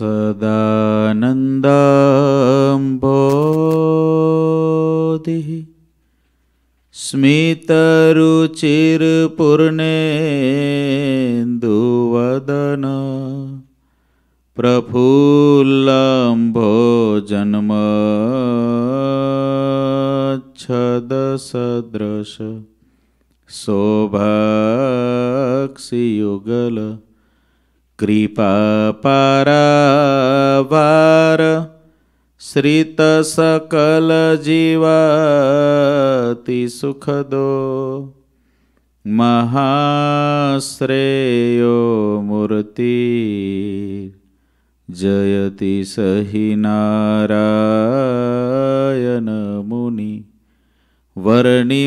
सदानन्दाम्बोधिः दिः स्मितरुचिरपूर्णेन्दुवदन प्रफुल्लम्भो जन्मच्छदसदृश शोभाक्षियुगल कृपापरावार श्रितसकलजीवति सुखदो महाश्रेयो मूर्ति जयति सहि नारायनमुनि वरनिवेशरमणियदर्शनम्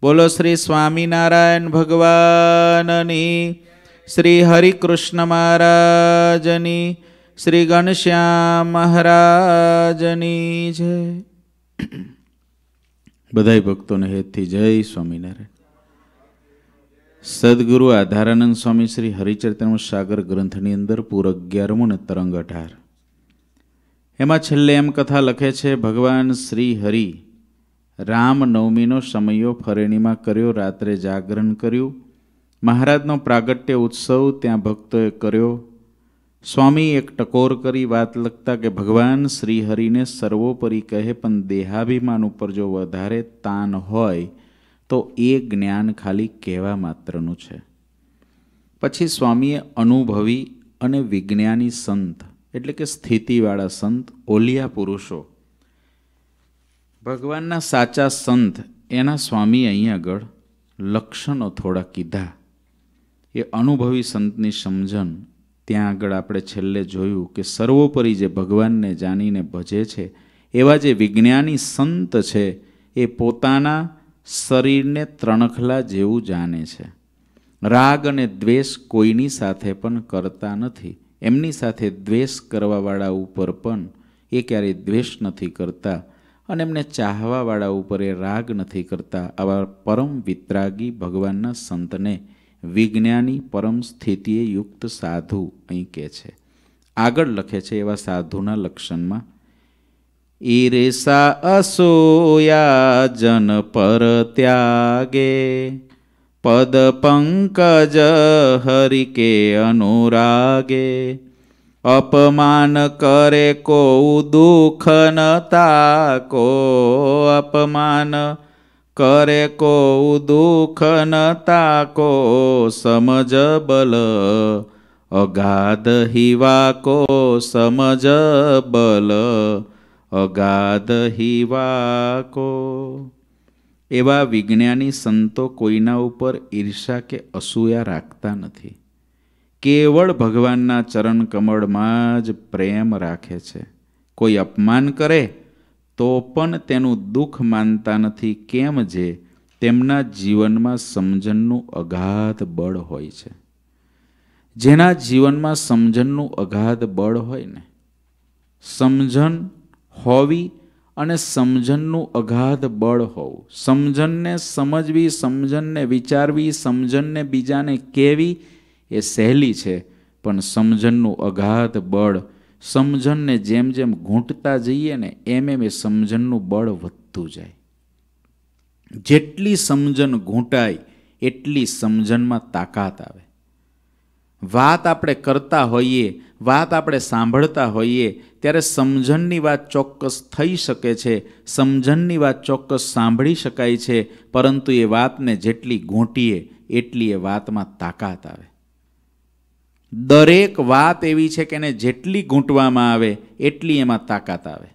બોલો શ્રી સ્વામિનારાયણ ભગવાનની શ્રી હરિકૃષ્ણ મહારાજની શ્રી ઘનશ્યામ મહારાજની જય બધાય ભક્તોને હેતથી જય સ્વામિનારાયણ સદગુરુ આધારાનંદ સ્વામી શ્રી હરિચરિત્રમ સાગર ગ્રંથની અંદર પૂર અગિયારમો ને તરંગ અઢાર એમાં છેલ્લે એમ કથા લખે છે ભગવાન શ્રી હરિ રામ નવમીનો સમયો ફરેણીમાં કર્યો રાત્રે જાગરણ કર્યું મહારાજનો પ્રાગટ્ય ઉત્સવ ત્યાં ભક્તોએ કર્યો સ્વામી એક ટકોર કરી વાત લખતા કે ભગવાન શ્રીહરિને સર્વોપરી કહે પણ દેહાભિમાન ઉપર જો વધારે તાન હોય તો એ જ્ઞાન ખાલી કહેવા માત્રનું છે પછી સ્વામીએ અનુભવી અને વિજ્ઞાની સંત એટલે કે સ્થિતિવાળા સંત ઓલિયા પુરુષો ભગવાનના સાચા સંત એના સ્વામી અહીં આગળ લક્ષણો થોડા કીધા એ અનુભવી સંતની સમજણ ત્યાં આગળ આપણે છેલ્લે જોયું કે સર્વોપરી જે ભગવાનને જાણીને ભજે છે એવા જે વિજ્ઞાની સંત છે એ પોતાના શરીરને ત્રણખલા જેવું જાણે છે રાગ અને દ્વેષ કોઈની સાથે પણ કરતા નથી એમની સાથે દ્વેષ કરવાવાળા ઉપર પણ એ ક્યારેય દ્વેષ નથી કરતા અને એમને ચાહવાવાળા ઉપર એ રાગ નથી કરતા આવા પરમ વિતરાગી ભગવાનના સંતને વિજ્ઞાની પરમ સ્થિતિએ યુક્ત સાધુ અહીં કહે છે આગળ લખે છે એવા સાધુના લક્ષણમાં ઈરેસા અસોયા જન પર ત્યાગે પદ પંકજ હરિકે અનુરાગે અપમાન કરે કોઉ દુઃખ ન કો અપમાન કરે કોઉ દુઃખ ન કો સમજ બલ અગાધ કો સમજ બલ અગાધ હિવા કો એવા વિજ્ઞાની સંતો કોઈના ઉપર ઈર્ષા કે અસૂયા રાખતા નથી કેવળ ભગવાનના ચરણ કમળમાં જ પ્રેમ રાખે છે કોઈ અપમાન કરે તો પણ તેનું દુઃખ માનતા નથી કેમ જે તેમના જીવનમાં સમજણનું અગાધ બળ હોય છે જેના જીવનમાં સમજણનું અગાધ બળ હોય ને સમજણ હોવી અને સમજણનું અગાધ બળ હોવું સમજણને સમજવી સમજણને વિચારવી સમજણને બીજાને કહેવી એ સહેલી છે પણ સમજણનું અગાધ બળ સમજણને જેમ જેમ ઘૂંટતા જઈએ ને એમ એમ એ સમજણનું બળ વધતું જાય જેટલી સમજણ ઘૂંટાય એટલી સમજણમાં તાકાત આવે વાત આપણે કરતા હોઈએ વાત આપણે સાંભળતા હોઈએ ત્યારે સમજણની વાત ચોક્કસ થઈ શકે છે સમજણની વાત ચોક્કસ સાંભળી શકાય છે પરંતુ એ વાતને જેટલી ઘૂંટીએ એટલી એ વાતમાં તાકાત આવે દરેક વાત એવી છે કે એને જેટલી ઘૂંટવામાં આવે એટલી એમાં તાકાત આવે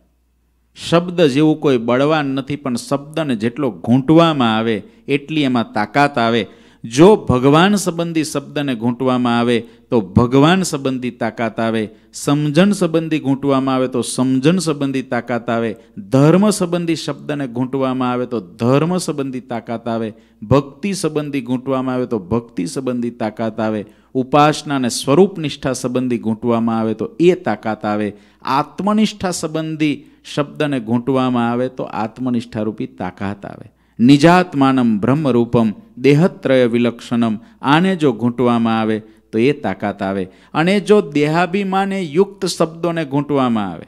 શબ્દ જેવું કોઈ બળવાન નથી પણ શબ્દને જેટલો ઘૂંટવામાં આવે એટલી એમાં તાકાત આવે જો ભગવાન સંબંધી શબ્દને ઘૂંટવામાં આવે તો ભગવાન સંબંધી તાકાત આવે સમજણ સંબંધી ઘૂંટવામાં આવે તો સમજણ સંબંધી તાકાત આવે ધર્મ સંબંધી શબ્દને ઘૂંટવામાં આવે તો ધર્મ સંબંધી તાકાત આવે ભક્તિ સંબંધી ઘૂંટવામાં આવે તો ભક્તિ સંબંધી તાકાત આવે ઉપાસના અને સ્વરૂપ નિષ્ઠા સંબંધી ઘૂંટવામાં આવે તો એ તાકાત આવે આત્મનિષ્ઠા સંબંધી શબ્દને ઘૂંટવામાં આવે તો આત્મનિષ્ઠારૂપી તાકાત આવે નિજાત્માનમ બ્રહ્મરૂપમ દેહત્રય વિલક્ષણમ આને જો ઘૂંટવામાં આવે તો એ તાકાત આવે અને જો દેહાભિમાને યુક્ત શબ્દોને ઘૂંટવામાં આવે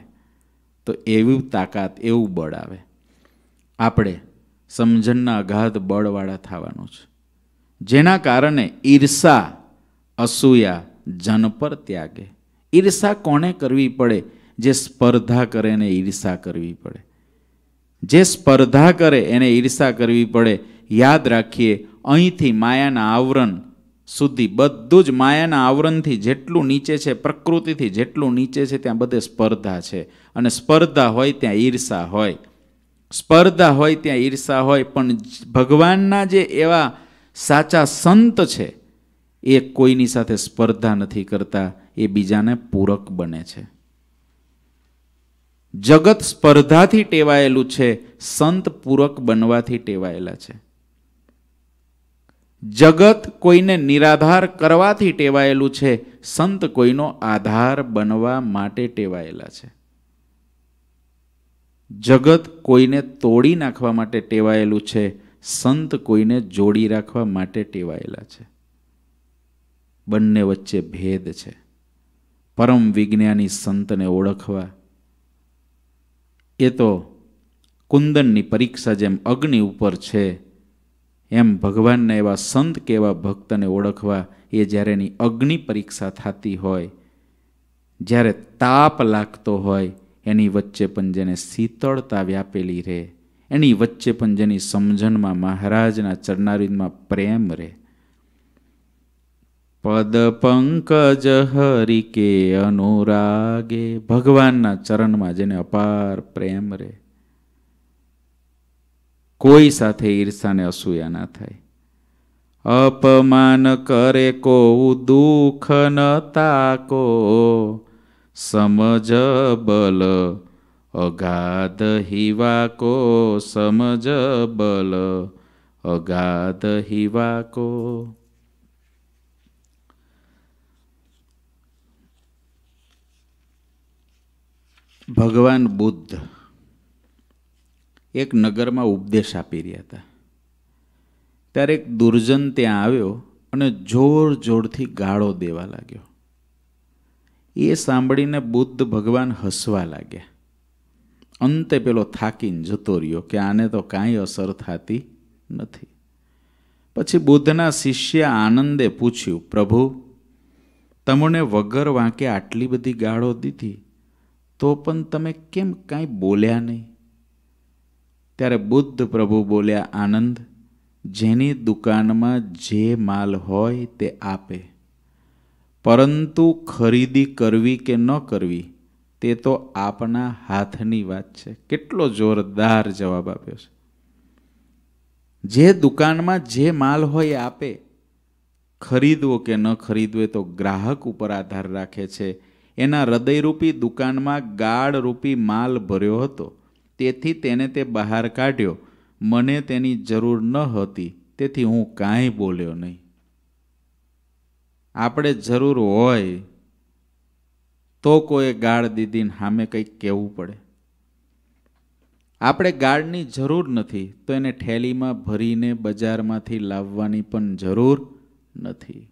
તો એવું તાકાત એવું બળ આવે આપણે સમજણના અગાધ બળવાળા થવાનું છે જેના કારણે ઈર્ષા અસૂયા જન પર ત્યાગે ઈર્ષા કોને કરવી પડે જે સ્પર્ધા કરે ને ઈર્ષા કરવી પડે જે સ્પર્ધા કરે એને ઈર્ષા કરવી પડે યાદ રાખીએ અહીંથી માયાના આવરણ સુધી બધું જ માયાના આવરણથી જેટલું નીચે છે પ્રકૃતિથી જેટલું નીચે છે ત્યાં બધે સ્પર્ધા છે અને સ્પર્ધા હોય ત્યાં ઈર્ષા હોય સ્પર્ધા હોય ત્યાં ઈર્ષા હોય પણ ભગવાનના જે એવા સાચા સંત છે એ કોઈની સાથે સ્પર્ધા નથી કરતા એ બીજાને પૂરક બને છે જગત સ્પર્ધાથી ટેવાયેલું છે સંત પૂરક બનવાથી ટેવાયેલા છે જગત કોઈને નિરાધાર કરવાથી ટેવાયેલું છે સંત કોઈનો આધાર બનવા માટે ટેવાયેલા છે જગત કોઈને તોડી નાખવા માટે ટેવાયેલું છે સંત કોઈને જોડી રાખવા માટે ટેવાયેલા છે બંને વચ્ચે ભેદ છે પરમ વિજ્ઞાની સંતને ઓળખવા એ તો કુંદનની પરીક્ષા જેમ અગ્નિ ઉપર છે એમ ભગવાનને એવા સંત કે એવા ભક્તને ઓળખવા એ જ્યારે એની અગ્નિ પરીક્ષા થતી હોય જ્યારે તાપ લાગતો હોય એની વચ્ચે પણ જેને શીતળતા વ્યાપેલી રહે એની વચ્ચે પણ જેની સમજણમાં મહારાજના ચરનારીમાં પ્રેમ રહે પદ પંકજ હરિ અનુરાગે ભગવાનના ચરણમાં જેને અપાર પ્રેમ રે કોઈ સાથે ઈર્ષાને અસૂયા ના થાય અપમાન કરે કો દુઃખ ન તાકો સમજ બલ અગાધ હિવાકો સમજ બલ અગાધ હિવાકો ભગવાન બુદ્ધ એક નગરમાં ઉપદેશ આપી રહ્યા હતા ત્યારે એક દુર્જન ત્યાં આવ્યો અને જોર જોરથી ગાળો દેવા લાગ્યો એ સાંભળીને બુદ્ધ ભગવાન હસવા લાગ્યા અંતે પેલો થાકીને જતો રહ્યો કે આને તો કાંઈ અસર થતી નથી પછી બુદ્ધના શિષ્ય આનંદે પૂછ્યું પ્રભુ તમને વગર વાંકે આટલી બધી ગાળો દીધી તો પણ તમે કેમ કાંઈ બોલ્યા નહીં ત્યારે બુદ્ધ પ્રભુ બોલ્યા આનંદ જેની દુકાનમાં જે માલ હોય તે આપે પરંતુ ખરીદી કરવી કે ન કરવી તે તો આપના હાથની વાત છે કેટલો જોરદાર જવાબ આપ્યો છે જે દુકાનમાં જે માલ હોય આપે ખરીદવો કે ન ખરીદવો એ તો ગ્રાહક ઉપર આધાર રાખે છે એના હૃદયરૂપી દુકાનમાં ગાળરૂપી માલ ભર્યો હતો તેથી તેને તે બહાર કાઢ્યો મને તેની જરૂર ન હતી તેથી હું કાંઈ બોલ્યો નહીં આપણે જરૂર હોય તો કોઈ ગાળ દીદીને સામે કંઈક કહેવું પડે આપણે ગાળની જરૂર નથી તો એને ઠેલીમાં ભરીને બજારમાંથી લાવવાની પણ જરૂર નથી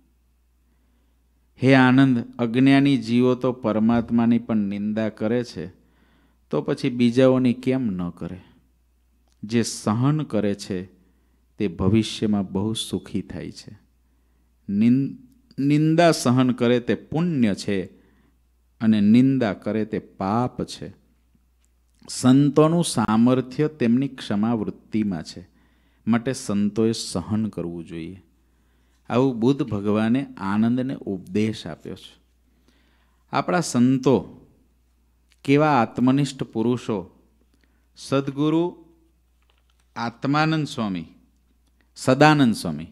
હે આનંદ અજ્ઞાની જીવો તો પરમાત્માની પણ નિંદા કરે છે તો પછી બીજાઓની કેમ ન કરે જે સહન કરે છે તે ભવિષ્યમાં બહુ સુખી થાય છે નિંદા સહન કરે તે પુણ્ય છે અને નિંદા કરે તે પાપ છે સંતોનું સામર્થ્ય તેમની ક્ષમાવૃત્તિમાં છે માટે સંતોએ સહન કરવું જોઈએ આવું બુદ્ધ ભગવાને આનંદને ઉપદેશ આપ્યો છે આપણા સંતો કેવા આત્મનિષ્ઠ પુરુષો સદગુરુ આત્માનંદ સ્વામી સદાનંદ સ્વામી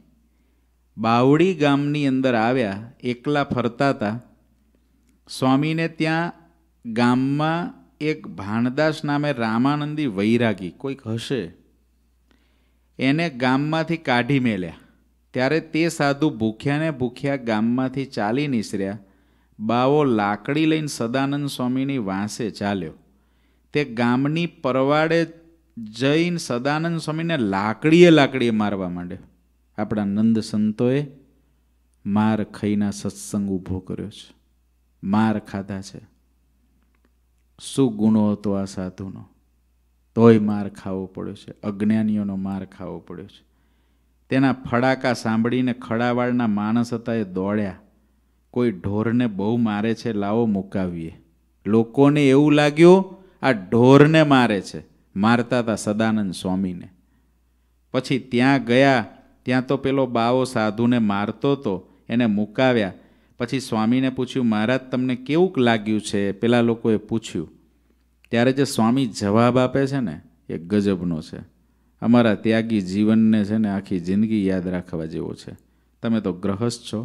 બાવડી ગામની અંદર આવ્યા એકલા ફરતા હતા સ્વામીને ત્યાં ગામમાં એક ભાણદાસ નામે રામાનંદી વૈરાગી કોઈક હશે એને ગામમાંથી કાઢી મેલ્યા ત્યારે તે સાધુ ભૂખ્યાને ભૂખ્યા ગામમાંથી ચાલી નીસર્યા બાવો લાકડી લઈને સદાનંદ સ્વામીની વાંસે ચાલ્યો તે ગામની પરવાડે જઈને સદાનંદ સ્વામીને લાકડીએ લાકડીએ મારવા માંડ્યો આપણા નંદ સંતોએ માર ખઈના સત્સંગ ઊભો કર્યો છે માર ખાધા છે શું ગુનો હતો આ સાધુનો તોય માર ખાવો પડ્યો છે અજ્ઞાનીઓનો માર ખાવો પડ્યો છે તેના ફડાકા સાંભળીને ખડાવાળના માણસ હતા એ દોડ્યા કોઈ ઢોરને બહુ મારે છે લાવો મુકાવીએ લોકોને એવું લાગ્યું આ ઢોરને મારે છે મારતા હતા સદાનંદ સ્વામીને પછી ત્યાં ગયા ત્યાં તો પેલો બાવો સાધુને મારતો હતો એને મુકાવ્યા પછી સ્વામીને પૂછ્યું મહારાજ તમને કેવું લાગ્યું છે પેલા લોકોએ પૂછ્યું ત્યારે જે સ્વામી જવાબ આપે છે ને એ ગજબનો છે અમારા ત્યાગી જીવનને છે ને આખી જિંદગી યાદ રાખવા જેવો છે તમે તો ગ્રહસ્થ છો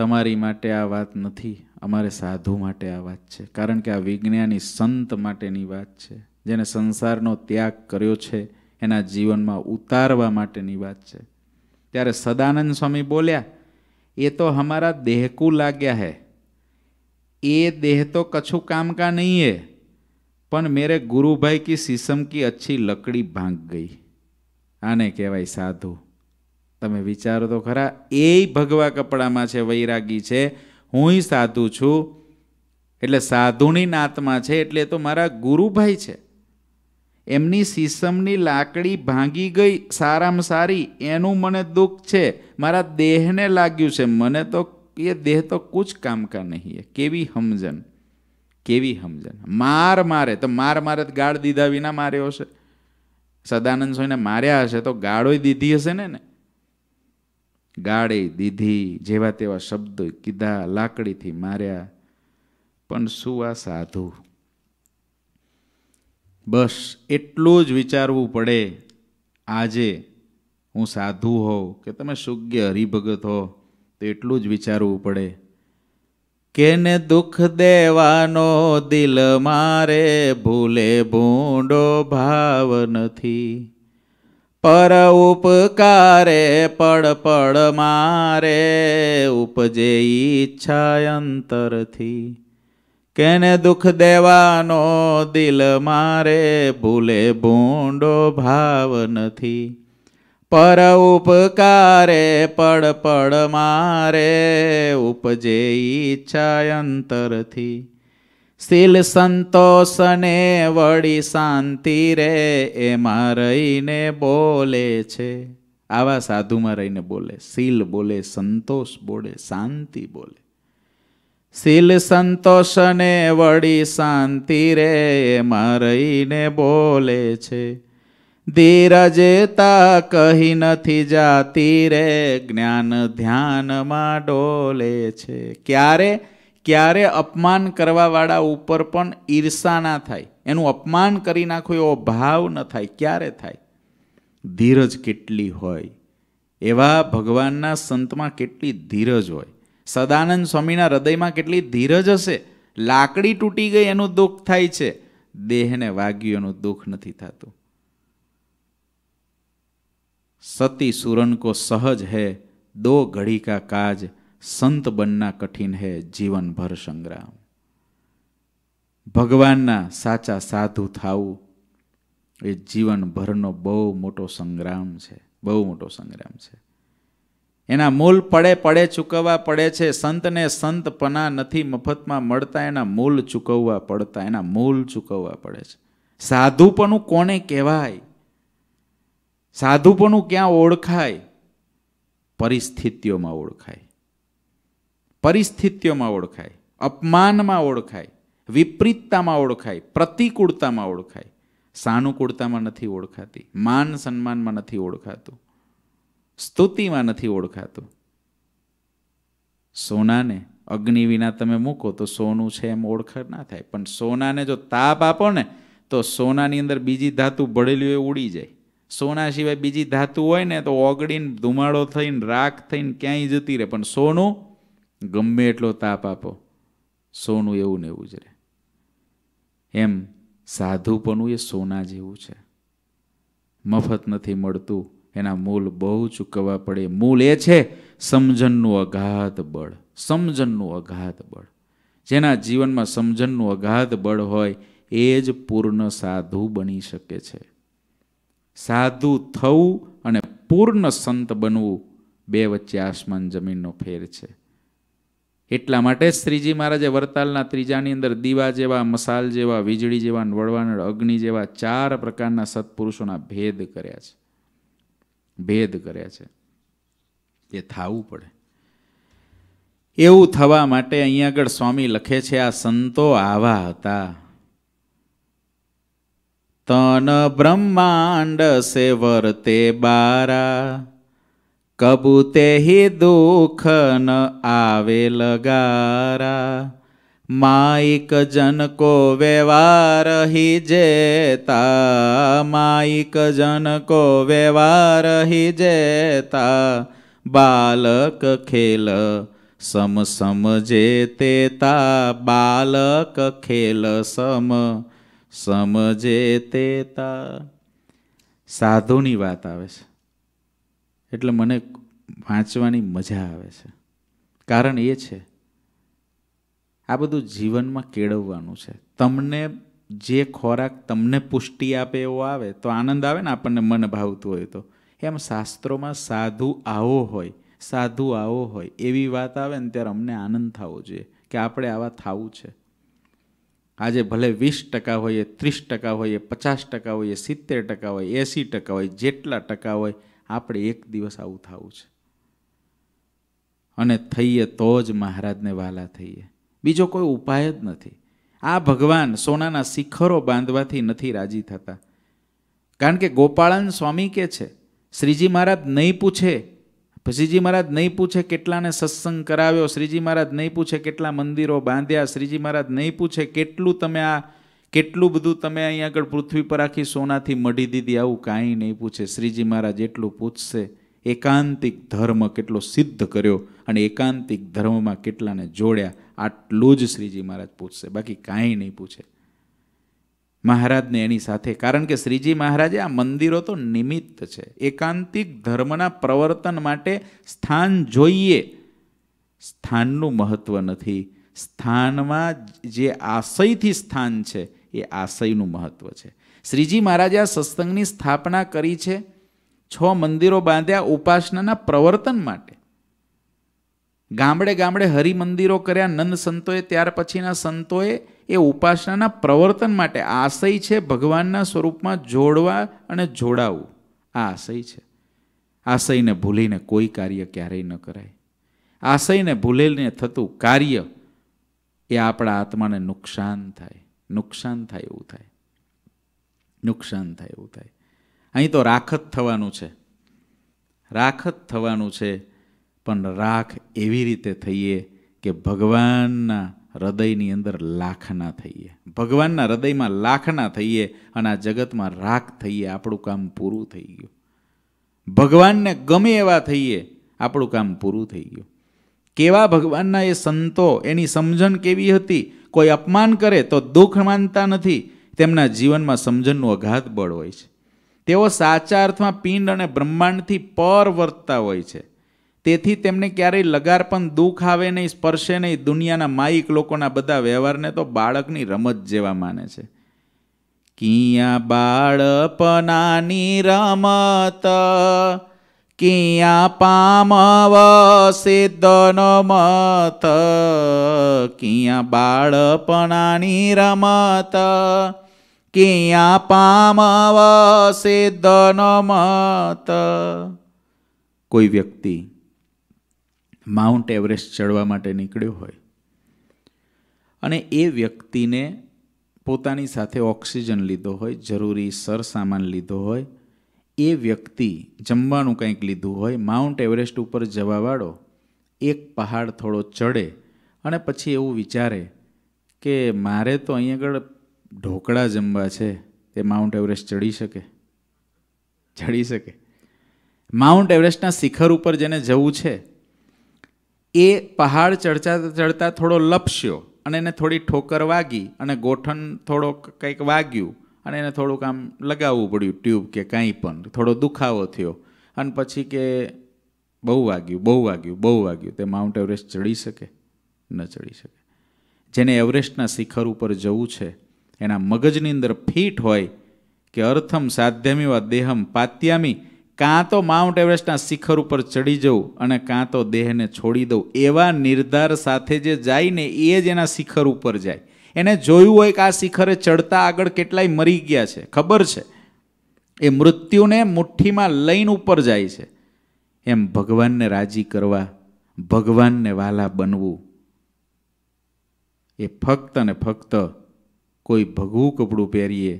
તમારી માટે આ વાત નથી અમારે સાધુ માટે આ વાત છે કારણ કે આ વિજ્ઞાની સંત માટેની વાત છે જેને સંસારનો ત્યાગ કર્યો છે એના જીવનમાં ઉતારવા માટેની વાત છે ત્યારે સદાનંદ સ્વામી બોલ્યા એ તો અમારા દેહકું લાગ્યા હે એ દેહ તો કછું કામ કા નહીં હે પણ મેરે ગુરુભાઈ કી સીસમ કી અચ્છી લકડી ભાંગ ગઈ આને કહેવાય સાધુ તમે વિચારો તો ખરા એ ભગવા કપડામાં છે વૈરાગી છે હું સાધુ છું એટલે સાધુની નાતમાં છે એટલે તો મારા ગુરુભાઈ છે એમની સીસમની લાકડી ભાંગી ગઈ સારામાં સારી એનું મને દુઃખ છે મારા દેહને લાગ્યું છે મને તો એ દેહ તો કુછ કામ કા નહીં કેવી સમજણ કેવી સમજણ માર મારે તો માર મારે ગાળ દીધા વિના માર્યો હશે સદાનંદ સ્વામીને માર્યા હશે તો ગાળોય દીધી હશે ને ને ગાળે દીધી જેવા તેવા શબ્દો કીધા લાકડીથી માર્યા પણ શું આ સાધુ બસ એટલું જ વિચારવું પડે આજે હું સાધુ હોઉં કે તમે સુજ્ઞ હરિભગત હો તો એટલું જ વિચારવું પડે કેને દુઃખ દેવાનો દિલ મારે ભૂલે ભૂંડો ભાવ નથી પર ઉપકારે પડ પડ મારે ઉપજે ઈચ્છા અંતરથી કેને દુઃખ દેવાનો દિલ મારે ભૂલે ભૂંડો ભાવ નથી પર ઉપકારે પડ પડ મારે ઉપજે ઈચ્છા અંતરથી શીલ સંતોષને વળી શાંતિ રે એમાં રહીને બોલે છે આવા સાધુમાં રહીને બોલે શીલ બોલે સંતોષ બોલે શાંતિ બોલે શીલ સંતોષને વળી શાંતિ રે એમાં રહીને બોલે છે ધીરજતા કહી નથી જાતી રે જ્ઞાન ધ્યાનમાં ડોલે છે ક્યારે ક્યારે અપમાન કરવાવાળા ઉપર પણ ઈર્ષા ના થાય એનું અપમાન કરી નાખો એવો ભાવ ન થાય ક્યારે થાય ધીરજ કેટલી હોય એવા ભગવાનના સંતમાં કેટલી ધીરજ હોય સદાનંદ સ્વામીના હૃદયમાં કેટલી ધીરજ હશે લાકડી તૂટી ગઈ એનું દુઃખ થાય છે દેહને વાગ્યું એનું દુઃખ નથી થતું સતી સુરન કો સહજ હે દો घड़ी का काज संत बनना कठिन है જીવન સંગ્રામ ભગવાનના સાચા સાધુ થાવું એ જીવનભરનો બહુ મોટો સંગ્રામ છે બહુ મોટો સંગ્રામ છે એના મૂલ પડે પડે ચૂકવવા પડે છે સંતને સંતપના નથી મફતમાં મળતા એના મૂલ ચૂકવવા પડતા એના મૂલ ચૂકવવા પડે છે સાધુપણું કોને કહેવાય સાધુપણું ક્યાં ઓળખાય પરિસ્થિતિઓમાં ઓળખાય પરિસ્થિતિઓમાં ઓળખાય અપમાનમાં ઓળખાય વિપરીતતામાં ઓળખાય પ્રતિકૂળતામાં ઓળખાય સાનુકૂળતામાં નથી ઓળખાતી માન સન્માનમાં નથી ઓળખાતું સ્તુતિમાં નથી ઓળખાતું સોનાને અગ્નિ વિના તમે મૂકો તો સોનું છે એમ ઓળખ ના થાય પણ સોનાને જો તાપ આપો ને તો સોનાની અંદર બીજી ધાતુ ભળેલી હોય ઉડી જાય સોના સિવાય બીજી ધાતુ હોય ને તો ઓગળીને ધુમાડો થઈને રાખ થઈને ક્યાંય જતી રહે પણ સોનું ગમે એટલો તાપ આપો સોનું એવું ને એવું જ રહે એમ સાધુપણું એ સોના જેવું છે મફત નથી મળતું એના મૂલ બહુ ચૂકવવા પડે મૂલ એ છે સમજણનું અગાધ બળ સમજણનું અઘાત બળ જેના જીવનમાં સમજણનું અગાધ બળ હોય એ જ પૂર્ણ સાધુ બની શકે છે સાધુ થવું અને પૂર્ણ સંત બનવું બે વચ્ચે આસમાન જમીનનો ફેર છે એટલા માટે શ્રીજી મહારાજે વરતાલના ત્રીજાની અંદર દીવા જેવા મસાલ જેવા વીજળી જેવા વળવાનળ અગ્નિ જેવા ચાર પ્રકારના સત્પુરુષોના ભેદ કર્યા છે ભેદ કર્યા છે તે થાવું પડે એવું થવા માટે અહીંયા આગળ સ્વામી લખે છે આ સંતો આવા હતા તન બ્રહ્માંડ સે વર્તે બારા કબૂતે હિ દુઃખ ન આવે લગારા માઈક જન કો વ્યવહાર હિ જેતા માઈક જનકો વ્યવહાર હિ જેતા બાલક ખેલ સમ સમજે તેતા બાલક ખેલ સમ સમજે તેતા સાધુની વાત આવે છે એટલે મને વાંચવાની મજા આવે છે કારણ એ છે આ બધું જીવનમાં કેળવવાનું છે તમને જે ખોરાક તમને પુષ્ટિ આપે એવો આવે તો આનંદ આવે ને આપણને મન ભાવતું હોય તો એમ શાસ્ત્રોમાં સાધુ આવો હોય સાધુ આવો હોય એવી વાત આવે ને ત્યારે અમને આનંદ થવો જોઈએ કે આપણે આવા થવું છે આજે ભલે વીસ ટકા હોય ત્રીસ ટકા હોય પચાસ ટકા હોય સિત્તેર ટકા હોય એંસી ટકા હોય જેટલા ટકા હોય આપણે એક દિવસ આવું થવું છે અને થઈએ તો જ મહારાજને વાલા થઈએ બીજો કોઈ ઉપાય જ નથી આ ભગવાન સોનાના શિખરો બાંધવાથી નથી રાજી થતા કારણ કે ગોપાળન સ્વામી કે છે શ્રીજી મહારાજ નહીં પૂછે શ્રીજી મહારાજ નહીં પૂછે કેટલાને સત્સંગ કરાવ્યો શ્રીજી મહારાજ નહીં પૂછે કેટલા મંદિરો બાંધ્યા શ્રીજી મહારાજ નહીં પૂછે કેટલું તમે આ કેટલું બધું તમે અહીં આગળ પૃથ્વી પર આખી સોનાથી મઢી દીધી આવું કાંઈ નહીં પૂછે શ્રીજી મહારાજ એટલું પૂછશે એકાંતિક ધર્મ કેટલો સિદ્ધ કર્યો અને એકાંતિક ધર્મમાં કેટલાને જોડ્યા આટલું જ શ્રીજી મહારાજ પૂછશે બાકી કાંઈ નહીં પૂછે મહારાજને એની સાથે કારણ કે શ્રીજી મહારાજે આ મંદિરો તો નિમિત્ત છે એકાંતિક ધર્મના પ્રવર્તન માટે સ્થાન જોઈએ સ્થાનનું મહત્ત્વ નથી સ્થાનમાં જે આશયથી સ્થાન છે એ આશયનું મહત્ત્વ છે શ્રીજી મહારાજે આ સત્સંગની સ્થાપના કરી છે છ મંદિરો બાંધ્યા ઉપાસનાના પ્રવર્તન માટે ગામડે ગામડે હરિમંદિરો કર્યા નંદ સંતોએ ત્યાર પછીના સંતોએ એ ઉપાસનાના પ્રવર્તન માટે આશય છે ભગવાનના સ્વરૂપમાં જોડવા અને જોડાવું આ આશય છે આશયને ભૂલીને કોઈ કાર્ય ક્યારેય ન કરાય આશયને ભૂલેલને થતું કાર્ય એ આપણા આત્માને નુકસાન થાય નુકસાન થાય એવું થાય નુકસાન થાય એવું થાય અહીં તો રાખત થવાનું છે રાખત થવાનું છે પણ રાખ એવી રીતે થઈએ કે ભગવાનના હૃદયની અંદર લાખના થઈએ ભગવાનના હૃદયમાં લાખના થઈએ અને આ જગતમાં રાખ થઈએ આપણું કામ પૂરું થઈ ગયું ભગવાનને ગમે એવા થઈએ આપણું કામ પૂરું થઈ ગયું કેવા ભગવાનના એ સંતો એની સમજણ કેવી હતી કોઈ અપમાન કરે તો દુઃખ માનતા નથી તેમના જીવનમાં સમજણનું અઘાત બળ હોય છે તેઓ સાચા અર્થમાં પિંડ અને બ્રહ્માંડથી પર વર્તતા હોય છે તેથી તેમને ક્યારેય લગાર પણ દુઃખ આવે નહીં સ્પર્શે નહીં દુનિયાના માઈક લોકોના બધા વ્યવહારને તો બાળકની રમત જેવા માને છે કિયા બાળપનાની રમત કિયા પામવ સિદ્ધનો મત કિયા બાળપણાની રમત કિયા પામવ સિદ્ધનો મત કોઈ વ્યક્તિ માઉન્ટ એવરેસ્ટ ચડવા માટે નીકળ્યો હોય અને એ વ્યક્તિને પોતાની સાથે ઓક્સિજન લીધો હોય જરૂરી સરસામાન લીધો હોય એ વ્યક્તિ જમવાનું કંઈક લીધું હોય માઉન્ટ એવરેસ્ટ ઉપર જવાવાળો એક પહાડ થોડો ચડે અને પછી એવું વિચારે કે મારે તો અહીં આગળ ઢોકળા જમવા છે તે માઉન્ટ એવરેસ્ટ ચડી શકે ચડી શકે માઉન્ટ એવરેસ્ટના શિખર ઉપર જેને જવું છે એ પહાડ ચડતા ચડતા થોડો લપસ્યો અને એને થોડી ઠોકર વાગી અને ગોઠણ થોડોક કંઈક વાગ્યું અને એને થોડુંક આમ લગાવવું પડ્યું ટ્યુબ કે કાંઈ પણ થોડો દુખાવો થયો અને પછી કે બહુ વાગ્યું બહુ વાગ્યું બહુ વાગ્યું તે માઉન્ટ એવરેસ્ટ ચડી શકે ન ચડી શકે જેને એવરેસ્ટના શિખર ઉપર જવું છે એના મગજની અંદર ફિટ હોય કે અર્થમ સાધ્યમી વા દેહમ પાત્યામી કાં તો માઉન્ટ એવરેસ્ટના શિખર ઉપર ચડી જવું અને કાં તો દેહને છોડી દઉં એવા નિર્ધાર સાથે જે જાય ને એ જ એના શિખર ઉપર જાય એને જોયું હોય કે આ શિખરે ચડતા આગળ કેટલાય મરી ગયા છે ખબર છે એ મૃત્યુને મુઠ્ઠીમાં લઈને ઉપર જાય છે એમ ભગવાનને રાજી કરવા ભગવાનને વાલા બનવું એ ફક્ત ને ફક્ત કોઈ ભગવું કપડું પહેરીએ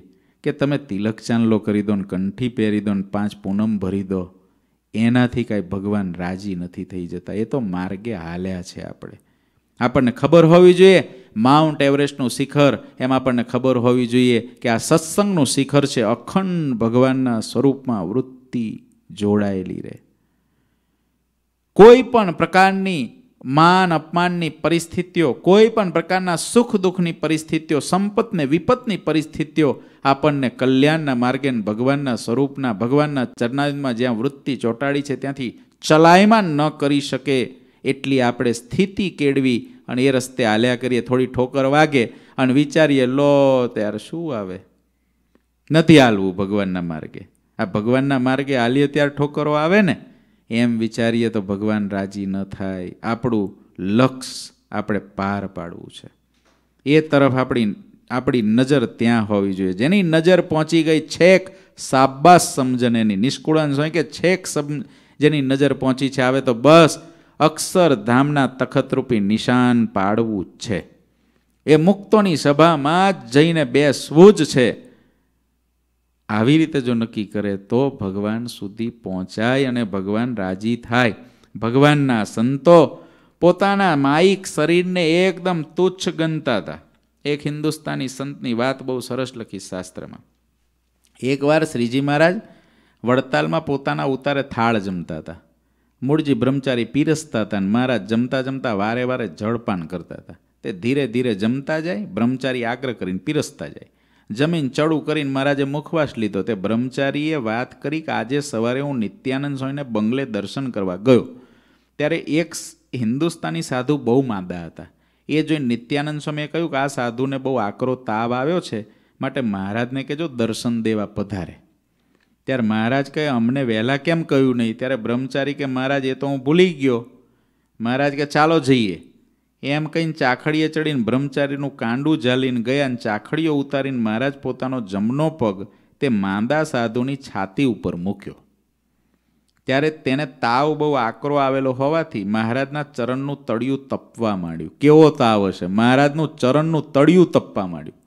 કે તમે તિલક ચાંદલો કરી દો ને કંઠી પહેરી દો ને પાંચ પૂનમ ભરી દો એનાથી કાંઈ ભગવાન રાજી નથી થઈ જતા એ તો માર્ગે હાલ્યા છે આપણે આપણને ખબર હોવી જોઈએ માઉન્ટ એવરેસ્ટનું શિખર એમ આપણને ખબર હોવી જોઈએ કે આ સત્સંગનું શિખર છે અખંડ ભગવાનના સ્વરૂપમાં વૃત્તિ જોડાયેલી રહે કોઈ પણ પ્રકારની માન અપમાનની પરિસ્થિતિઓ કોઈ પણ પ્રકારના સુખ દુઃખની પરિસ્થિતિઓ સંપતને વિપતની પરિસ્થિતિઓ આપણને કલ્યાણના માર્ગે ભગવાનના સ્વરૂપના ભગવાનના ચરણાદમાં જ્યાં વૃત્તિ ચોંટાડી છે ત્યાંથી ચલાયમાન ન કરી શકે એટલી આપણે સ્થિતિ કેળવી અને એ રસ્તે આલ્યા કરીએ થોડી ઠોકર વાગે અને વિચારીએ લો ત્યારે શું આવે નથી હાલવું ભગવાનના માર્ગે આ ભગવાનના માર્ગે હાલીએ ત્યારે ઠોકરો આવે ને એમ વિચારીએ તો ભગવાન રાજી ન થાય આપણું લક્ષ આપણે પાર પાડવું છે એ તરફ આપણી આપણી નજર ત્યાં હોવી જોઈએ જેની નજર પહોંચી ગઈ છેક સાબાસ સમજને એની નિષ્કુળાંશ હોય કે છેક સમ જેની નજર પહોંચી છે આવે તો બસ અક્ષરધામના તખતરૂપી નિશાન પાડવું જ છે એ મુક્તોની સભામાં જ જઈને બેસવું જ છે આવી રીતે જો નક્કી કરે તો ભગવાન સુધી પહોંચાય અને ભગવાન રાજી થાય ભગવાનના સંતો પોતાના માયિક શરીરને એકદમ તુચ્છ ગણતા હતા એક હિન્દુસ્તાની સંતની વાત બહુ સરસ લખી શાસ્ત્રમાં એકવાર શ્રીજી મહારાજ વડતાલમાં પોતાના ઉતારે થાળ જમતા હતા મૂળજી બ્રહ્મચારી પીરસતા હતા અને મહારાજ જમતા જમતા વારે વારે જળપાન કરતા હતા તે ધીરે ધીરે જમતા જાય બ્રહ્મચારી આગ્રહ કરીને પીરસતા જાય જમીન ચડું કરીને મહારાજે મુખવાસ લીધો તે બ્રહ્મચારીએ વાત કરી કે આજે સવારે હું નિત્યાનંદ સ્વામીને બંગલે દર્શન કરવા ગયો ત્યારે એક હિન્દુસ્તાની સાધુ બહુ માદા હતા એ જોઈ નિત્યાનંદ સ્વામીએ કહ્યું કે આ સાધુને બહુ આકરો તાવ આવ્યો છે માટે મહારાજને કહેજો દર્શન દેવા પધારે ત્યારે મહારાજ કહે અમને વહેલાં કેમ કહ્યું નહીં ત્યારે બ્રહ્મચારી કે મહારાજ એ તો હું ભૂલી ગયો મહારાજ કે ચાલો જઈએ એમ કહીને ચાખડીએ ચડીને બ્રહ્મચારીનું કાંડું ઝાલીને ગયા અને ચાખડીઓ ઉતારીને મહારાજ પોતાનો જમનો પગ તે માંદા સાધુની છાતી ઉપર મૂક્યો ત્યારે તેને તાવ બહુ આકરો આવેલો હોવાથી મહારાજના ચરણનું તળિયું તપવા માંડ્યું કેવો તાવ હશે મહારાજનું ચરણનું તળિયું તપવા માંડ્યું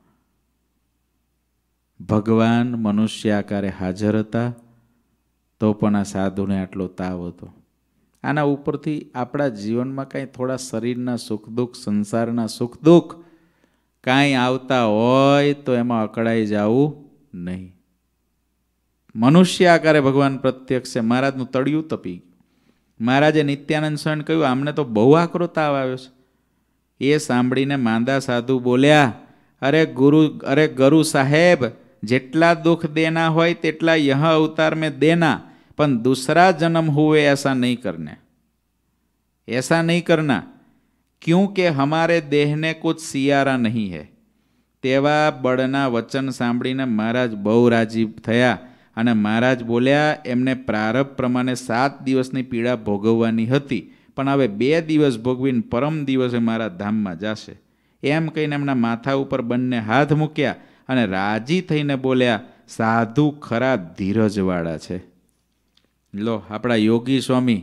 ભગવાન મનુષ્ય આકારે હાજર હતા તો પણ આ સાધુને આટલો તાવ હતો આના ઉપરથી આપણા જીવનમાં કાંઈ થોડા શરીરના સુખ દુઃખ સંસારના સુખ દુઃખ કાંઈ આવતા હોય તો એમાં અકળાઈ જવું નહીં મનુષ્ય આકારે ભગવાન પ્રત્યક્ષે મહારાજનું તળિયું તપી મહારાજે નિત્યાનંદ સ્વામી કહ્યું આમને તો બહુ આકરો તાવ આવ્યો છે એ સાંભળીને માંદા સાધુ બોલ્યા અરે ગુરુ અરે ગરુ સાહેબ જેટલા દુઃખ દેના હોય તેટલા યહ અવતાર મેં દેના પણ दूसरा जन्म हुए એસા નહીં કરને એસા નહીં કરના क्योंकि हमारे देह ने कुछ सिયારા નહીં હે તેવા બળના વચન સાંભળીને મહારાજ બહુ રાજી થયા અને મહારાજ બોલ્યા એમને પ્રારબ્ધ પ્રમાણે સાત દિવસની પીડા ભોગવવાની હતી પણ હવે બે દિવસ ભોગવીને પરમ દિવસે મારા ધામમાં જશે એમ કહીને એમના માથા ઉપર બંને હાથ મૂક્યા અને રાજી થઈને બોલ્યા સાધુ ખરા ધીરજવાળા છે લો આપણા યોગી સ્વામી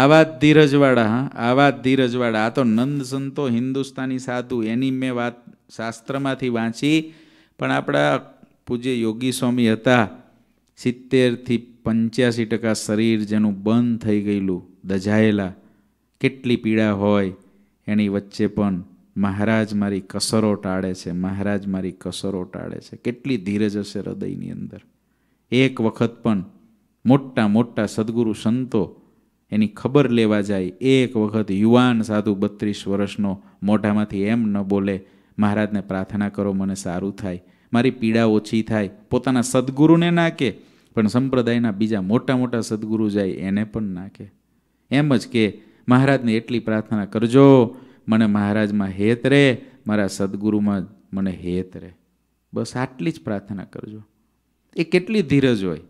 આવા જ ધીરજવાળા હા આવા જ ધીરજવાળા આ તો નંદ સંતો હિન્દુસ્તાની સાધુ એની મેં વાત શાસ્ત્રમાંથી વાંચી પણ આપણા પૂજ્ય યોગી સ્વામી હતા સિત્તેરથી પંચ્યાસી ટકા શરીર જેનું બંધ થઈ ગયેલું દજાયેલા કેટલી પીડા હોય એની વચ્ચે પણ મહારાજ મારી કસરો ટાળે છે મહારાજ મારી કસરો ટાળે છે કેટલી ધીરજ હશે હૃદયની અંદર એક વખત પણ મોટા મોટા સદગુરુ સંતો એની ખબર લેવા જાય એક વખત યુવાન સાધુ બત્રીસ વર્ષનો મોઢામાંથી એમ ન બોલે મહારાજને પ્રાર્થના કરો મને સારું થાય મારી પીડા ઓછી થાય પોતાના સદગુરુને નાખે પણ સંપ્રદાયના બીજા મોટા મોટા સદગુરુ જાય એને પણ નાખે એમ જ કે મહારાજને એટલી પ્રાર્થના કરજો મને મહારાજમાં હેત રહે મારા સદગુરુમાં મને હેત રહે બસ આટલી જ પ્રાર્થના કરજો એ કેટલી ધીરજ હોય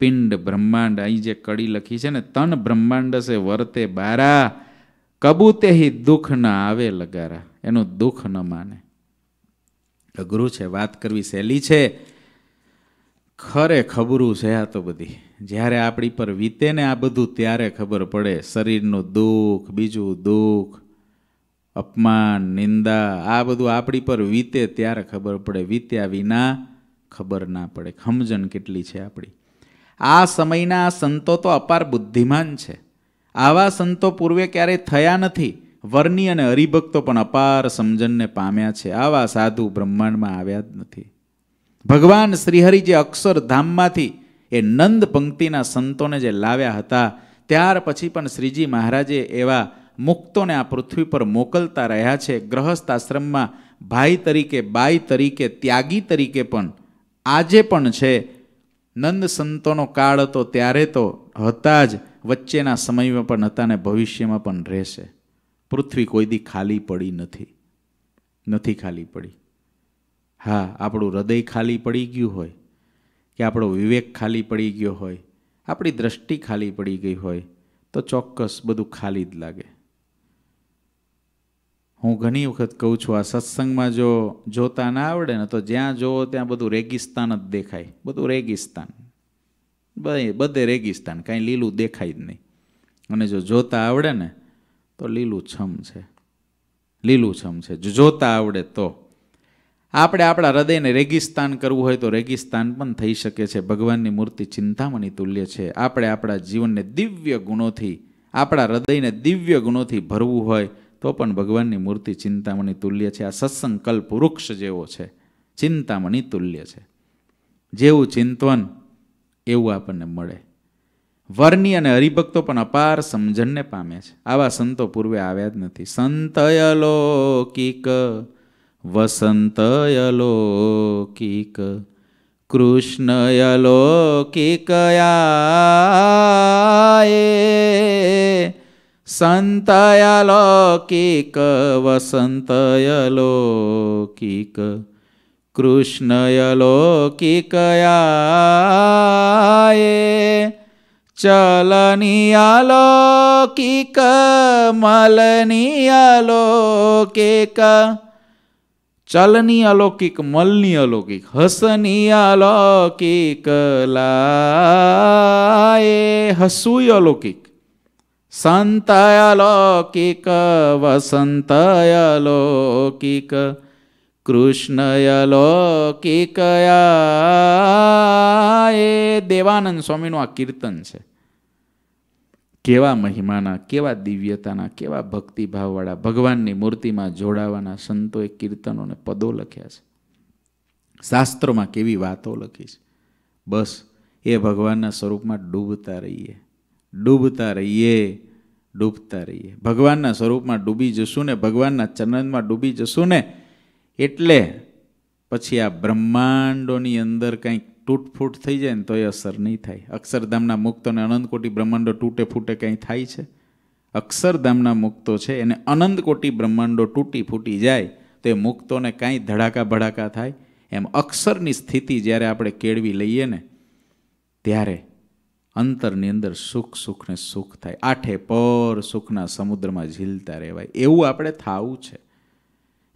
પિંડ બ્રહ્માંડ અહીં જે કડી લખી છે ને તન બ્રહ્માંડ છે વર્તે બારા કબૂતે દુઃખ ના આવે લગારા એનું દુઃખ ન માને અઘરું છે વાત કરવી સહેલી છે ખરે ખબરું છે આ તો બધી જ્યારે આપણી પર વીતે ને આ બધું ત્યારે ખબર પડે શરીરનું દુઃખ બીજું દુઃખ અપમાન નિંદા આ બધું આપણી પર વીતે ત્યારે ખબર પડે વીત્યા વિના ખબર ના પડે ખમજન કેટલી છે આપણી આ સમયના આ સંતો તો અપાર બુદ્ધિમાન છે આવા સંતો પૂર્વે ક્યારેય થયા નથી વર્ણી અને હરિભક્તો પણ અપાર સમજણને પામ્યા છે આવા સાધુ બ્રહ્માંડમાં આવ્યા જ નથી ભગવાન શ્રીહરિ જે અક્ષરધામમાંથી એ નંદ પંક્તિના સંતોને જે લાવ્યા હતા ત્યાર પછી પણ શ્રીજી મહારાજે એવા મુક્તોને આ પૃથ્વી પર મોકલતા રહ્યા છે ગ્રહસ્થ આશ્રમમાં ભાઈ તરીકે બાઈ તરીકે ત્યાગી તરીકે પણ આજે પણ છે નંદ સંતોનો કાળ હતો ત્યારે તો હતા જ વચ્ચેના સમયમાં પણ હતા ને ભવિષ્યમાં પણ રહેશે પૃથ્વી કોઈ દી ખાલી પડી નથી નથી ખાલી પડી હા આપણું હૃદય ખાલી પડી ગયું હોય કે આપણો વિવેક ખાલી પડી ગયો હોય આપણી દ્રષ્ટિ ખાલી પડી ગઈ હોય તો ચોક્કસ બધું ખાલી જ લાગે હું ઘણી વખત કહું છું આ સત્સંગમાં જો જોતા ના આવડે ને તો જ્યાં જોવો ત્યાં બધું રેગિસ્તાન જ દેખાય બધું રેગિસ્તાન બધે બધે રેગિસ્તાન કાંઈ લીલું દેખાય જ નહીં અને જો જોતા આવડે ને તો લીલું છમ છે લીલું છમ છે જો જોતા આવડે તો આપણે આપણા હૃદયને રેગિસ્તાન કરવું હોય તો રેગિસ્તાન પણ થઈ શકે છે ભગવાનની મૂર્તિ ચિંતામણી તુલ્ય છે આપણે આપણા જીવનને દિવ્ય ગુણોથી આપણા હૃદયને દિવ્ય ગુણોથી ભરવું હોય તો પણ ભગવાનની મૂર્તિ ચિંતામણી તુલ્ય છે આ સત્સંકલ્પ વૃક્ષ જેવો છે ચિંતામણી તુલ્ય છે જેવું ચિંતવન એવું આપણને મળે વર્ણિ અને હરિભક્તો પણ અપાર સમજણને પામે છે આવા સંતો પૂર્વે આવ્યા જ નથી સંતયલૌકિક વસંતયલૌકિક કૃષ્ણયલૌકિકયા सन्तयलौकिक वसन्तयलौकिक कृष्णयलौकिकयाये चलनियलौकिक मलनियलौकिक ચલની અલૌકિક મલની અલૌકિક હસની અલૌકિક લાયે હસુય અલૌકિક સંતયલૌકિક વસંતયલૌકિક કૃષ્ણયલૌકિકયા એ દેવાનંદ સ્વામીનું આ કીર્તન છે કેવા મહિમાના કેવા દિવ્યતાના કેવા ભક્તિભાવવાળા ભગવાનની મૂર્તિમાં જોડાવાના સંતોએ કીર્તનોને પદો લખ્યા છે શાસ્ત્રોમાં કેવી વાતો લખી છે બસ એ ભગવાનના સ્વરૂપમાં ડૂબતા રહીએ ડૂબતા રહીએ ડૂબતા રહીએ ભગવાનના સ્વરૂપમાં ડૂબી જશું ને ભગવાનના ચરણમાં ડૂબી જશું ને એટલે પછી આ બ્રહ્માંડોની અંદર કંઈક તૂટફૂટ થઈ જાય ને તો એ અસર નહીં થાય અક્ષરધામના મુક્તોને અનંતકોટી બ્રહ્માંડો તૂટે ફૂટે કંઈ થાય છે અક્ષરધામના મુક્તો છે એને અનંતકોટી બ્રહ્માંડો તૂટી ફૂટી જાય તો એ મુક્તોને કાંઈ ધડાકા ભડાકા થાય એમ અક્ષરની સ્થિતિ જ્યારે આપણે કેળવી લઈએ ને ત્યારે અંતરની અંદર સુખ સુખને સુખ થાય આઠે પર સુખના સમુદ્રમાં ઝીલતા રહેવાય એવું આપણે થાવું છે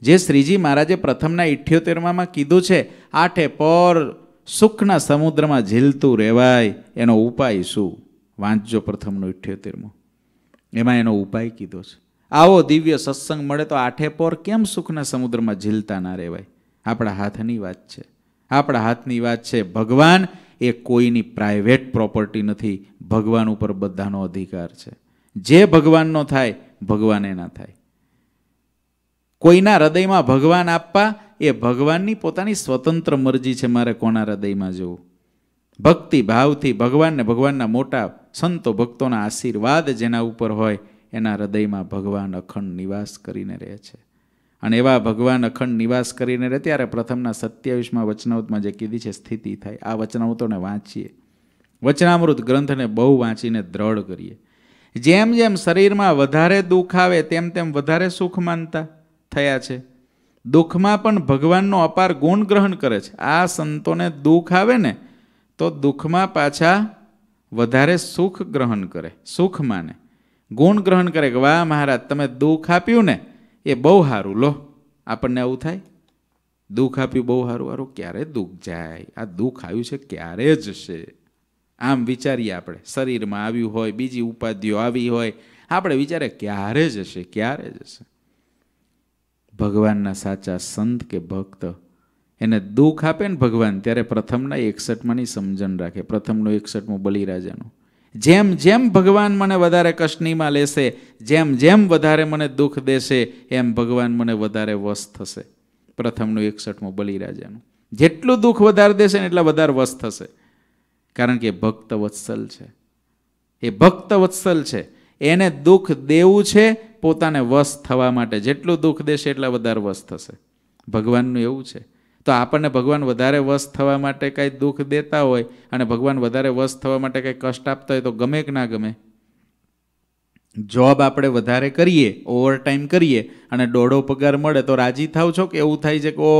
જે શ્રીજી મહારાજે પ્રથમના ઇઠ્યોતેરમાં કીધું છે આઠે પર સુખના સમુદ્રમાં ઝીલતું રહેવાય એનો ઉપાય શું વાંચજો પ્રથમનો ઇઠ્યોતેરમું એમાં એનો ઉપાય કીધો છે આવો દિવ્ય સત્સંગ મળે તો આઠે પર કેમ સુખના સમુદ્રમાં ઝીલતા ના રહેવાય આપણા હાથની વાત છે આપણા હાથની વાત છે ભગવાન એ કોઈની પ્રાઇવેટ પ્રોપર્ટી નથી ભગવાન ઉપર બધાનો અધિકાર છે જે ભગવાનનો થાય ભગવાને ના થાય કોઈના હૃદયમાં ભગવાન આપવા એ ભગવાનની પોતાની સ્વતંત્ર મરજી છે મારે કોના હૃદયમાં જવું ભક્તિ ભાવથી ભગવાનને ભગવાનના મોટા સંતો ભક્તોના આશીર્વાદ જેના ઉપર હોય એના હૃદયમાં ભગવાન અખંડ નિવાસ કરીને રહે છે અને એવા ભગવાન અખંડ નિવાસ કરીને રહે ત્યારે પ્રથમના સત્યાવીસમાં વચનાવૃતમાં જે કીધી છે સ્થિતિ થાય આ વચનાવૃતોને વાંચીએ વચનામૃત ગ્રંથને બહુ વાંચીને દ્રઢ કરીએ જેમ જેમ શરીરમાં વધારે દુઃખ આવે તેમ તેમ વધારે સુખ માનતા થયા છે દુઃખમાં પણ ભગવાનનો અપાર ગુણ ગ્રહણ કરે છે આ સંતોને દુઃખ આવે ને તો દુઃખમાં પાછા વધારે સુખ ગ્રહણ કરે સુખ માને ગુણ ગ્રહણ કરે કે વાહ મહારાજ તમે દુઃખ આપ્યું ને એ બહુ સારું લો આપણને આવું થાય દુઃખ આપ્યું બહુ સારું સારું ક્યારે દુઃખ જાય આ દુઃખ આવ્યું છે ક્યારે જ છે આમ વિચારીએ આપણે શરીરમાં આવ્યું હોય બીજી ઉપાધિઓ આવી હોય આપણે વિચારે ક્યારે જ જશે ક્યારે જ હશે ભગવાનના સાચા સંત કે ભક્ત એને દુઃખ આપે ને ભગવાન ત્યારે પ્રથમના એકસઠમાંની સમજણ રાખે પ્રથમનું એકસઠમું બલિરાજાનું જેમ જેમ ભગવાન મને વધારે કષ્ટનીમાં લેશે જેમ જેમ વધારે મને દુઃખ દેશે એમ ભગવાન મને વધારે વશ થશે પ્રથમનું એકસઠમું બલિરાજાનું જેટલું દુઃખ વધારે દેશે ને એટલા વધારે વશ થશે કારણ કે ભક્ત વત્સલ છે એ ભક્ત વત્સલ છે એને દુઃખ દેવું છે પોતાને વશ થવા માટે જેટલું દુઃખ દેશે એટલા વધારે વશ થશે ભગવાનનું એવું છે તો આપણને ભગવાન વધારે વશ થવા માટે કાંઈ દુઃખ દેતા હોય અને ભગવાન વધારે વશ થવા માટે કાંઈ કષ્ટ આપતા હોય તો ગમે કે ના ગમે જોબ આપણે વધારે કરીએ ઓવરટાઈમ કરીએ અને દોઢો પગાર મળે તો રાજી થાવ છો કે એવું થાય છે કે ઓ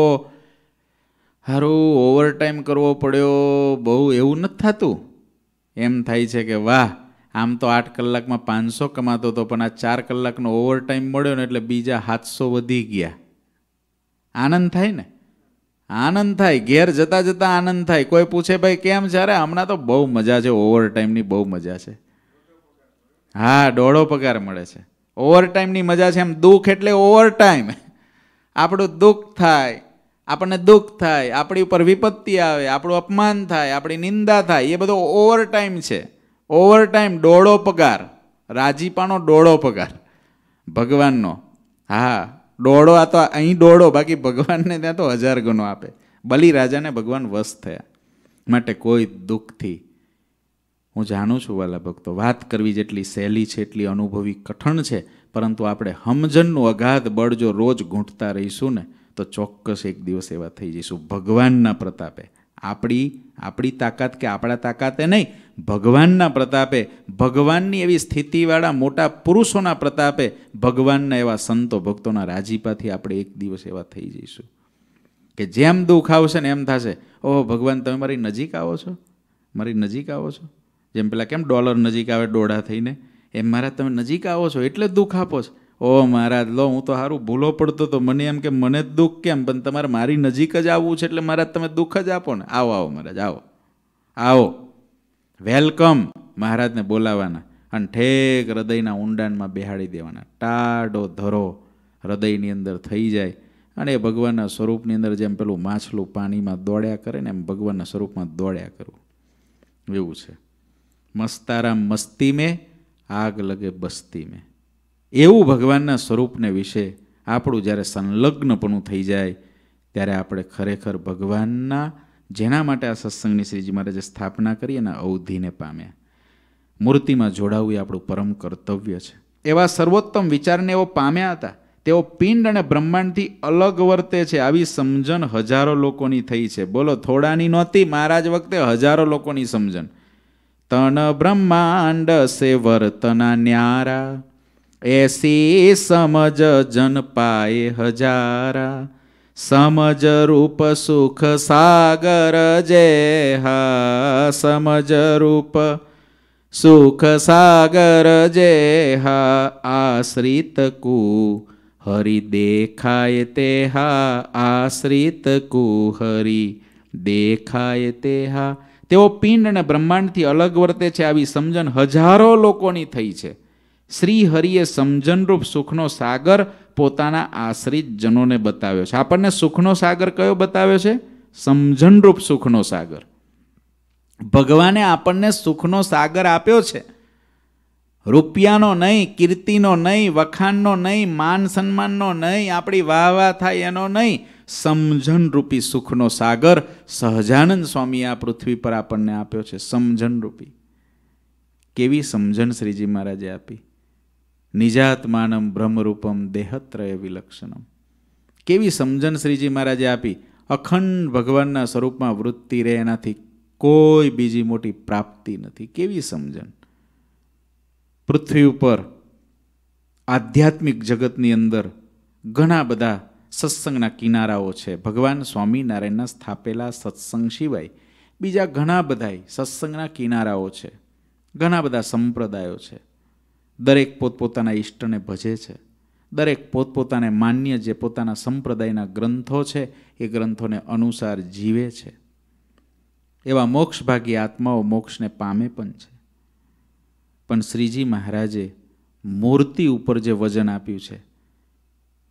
હારું ઓવરટાઈમ કરવો પડ્યો બહુ એવું નથી થતું એમ થાય છે કે વાહ આમ તો આઠ કલાકમાં પાંચસો કમાતો હતો પણ આ ચાર કલાકનો ઓવરટાઈમ મળ્યો ને એટલે બીજા સાતસો વધી ગયા આનંદ થાય ને આનંદ થાય ઘેર જતાં જતાં આનંદ થાય કોઈ પૂછે ભાઈ કેમ છે અરે હમણાં તો બહુ મજા છે ઓવર ટાઈમની બહુ મજા છે હા દોઢો પગાર મળે છે ઓવર ટાઈમની મજા છે એમ દુઃખ એટલે ઓવર ટાઈમ આપણું દુઃખ થાય આપણને દુઃખ થાય આપણી ઉપર વિપત્તિ આવે આપણું અપમાન થાય આપણી નિંદા થાય એ બધો ઓવર ટાઈમ છે ઓવર ટાઈમ ડોળો પગાર રાજીપાનો ડોળો પગાર ભગવાનનો હા દોડો આ તો અહીં દોડો બાકી ભગવાનને ત્યાં તો હજાર ગણો આપે બલી રાજાને ભગવાન વશ થયા માટે કોઈ દુઃખથી હું જાણું છું વાલા ભક્તો વાત કરવી જેટલી સહેલી છે એટલી અનુભવી કઠણ છે પરંતુ આપણે હમજનનું અગાધ બળ જો રોજ ઘૂંટતા રહીશું ને તો ચોક્કસ એક દિવસ એવા થઈ જઈશું ભગવાનના પ્રતાપે આપણી આપણી તાકાત કે આપણા તાકાતે નહીં ભગવાનના પ્રતાપે ભગવાનની એવી સ્થિતિવાળા મોટા પુરુષોના પ્રતાપે ભગવાનના એવા સંતો ભક્તોના રાજીપાથી આપણે એક દિવસ એવા થઈ જઈશું કે જેમ દુઃખ આવશે ને એમ થશે ઓહો ભગવાન તમે મારી નજીક આવો છો મારી નજીક આવો છો જેમ પેલા કેમ ડોલર નજીક આવે ડોડા થઈને એમ મારા તમે નજીક આવો છો એટલે દુઃખ આપો છો ઓ મહારાજ લો હું તો સારું ભૂલો પડતો તો મને એમ કે મને જ દુઃખ કેમ પણ તમારે મારી નજીક જ આવવું છે એટલે મહારાજ તમે દુઃખ જ આપો ને આવો આવો મહારાજ આવો આવો વેલકમ મહારાજને બોલાવવાના અને ઠેક હૃદયના ઊંડાણમાં બેહાડી દેવાના ટાડો ધરો હૃદયની અંદર થઈ જાય અને એ ભગવાનના સ્વરૂપની અંદર જેમ પેલું માછલું પાણીમાં દોડ્યા કરે ને એમ ભગવાનના સ્વરૂપમાં દોડ્યા કરવું એવું છે મસ્તારામ મસ્તી મેં આગ લગે બસ્તી મેં એવું ભગવાનના સ્વરૂપને વિશે આપણું જ્યારે સંલગ્નપણું થઈ જાય ત્યારે આપણે ખરેખર ભગવાનના જેના માટે આ સત્સંગની શ્રીજી મહારાજે સ્થાપના કરી અને અવધિને પામ્યા મૂર્તિમાં જોડાવવું એ આપણું પરમ કર્તવ્ય છે એવા સર્વોત્તમ વિચારને એવો પામ્યા હતા તેઓ પિંડ અને બ્રહ્માંડથી અલગ વર્તે છે આવી સમજણ હજારો લોકોની થઈ છે બોલો થોડાની નહોતી મહારાજ વખતે હજારો લોકોની સમજણ તન બ્રહ્માંડ સે વર્તના ન્યારા એસી સમજ જન પાએ હજારા સમજ રૂપ સુખ સાગર જે હા સમજ રૂપ સુખ સાગર જે હા આશ્રિત કુ હરિ દેખાય તે હા આશ્રિત કુ હરિ દેખાય તે હા તેઓ પિંડને બ્રહ્માંડથી અલગ વર્તે છે આવી સમજણ હજારો લોકોની થઈ છે શ્રી હરિએ સમજનરૂપ સુખનો સાગર પોતાના આશ્રિત જનોને બતાવ્યો છે આપણને સુખનો સાગર કયો બતાવ્યો છે સમજણરૂપ સુખનો સાગર ભગવાને આપણને સુખનો સાગર આપ્યો છે રૂપિયાનો નહીં કીર્તિનો નહીં વખાણનો નહીં માન સન્માનનો નહીં આપણી વાહ વાહ થાય એનો નહીં સમજણરૂપી સુખનો સાગર સહજાનંદ સ્વામી આ પૃથ્વી પર આપણને આપ્યો છે સમજણરૂપી કેવી સમજણ શ્રીજી મહારાજે આપી નિજાત્માનમ બ્રહ્મરૂપમ દેહત્રય વિલક્ષણમ કેવી સમજણ શ્રીજી મહારાજે આપી અખંડ ભગવાનના સ્વરૂપમાં વૃત્તિ રહે એનાથી કોઈ બીજી મોટી પ્રાપ્તિ નથી કેવી સમજણ પૃથ્વી ઉપર આધ્યાત્મિક જગતની અંદર ઘણા બધા સત્સંગના કિનારાઓ છે ભગવાન સ્વામિનારાયણના સ્થાપેલા સત્સંગ સિવાય બીજા ઘણા બધા સત્સંગના કિનારાઓ છે ઘણા બધા સંપ્રદાયો છે દરેક પોતપોતાના ઈષ્ટને ભજે છે દરેક પોતપોતાને માન્ય જે પોતાના સંપ્રદાયના ગ્રંથો છે એ ગ્રંથોને અનુસાર જીવે છે એવા મોક્ષભાગી આત્માઓ મોક્ષને પામે પણ છે પણ શ્રીજી મહારાજે મૂર્તિ ઉપર જે વજન આપ્યું છે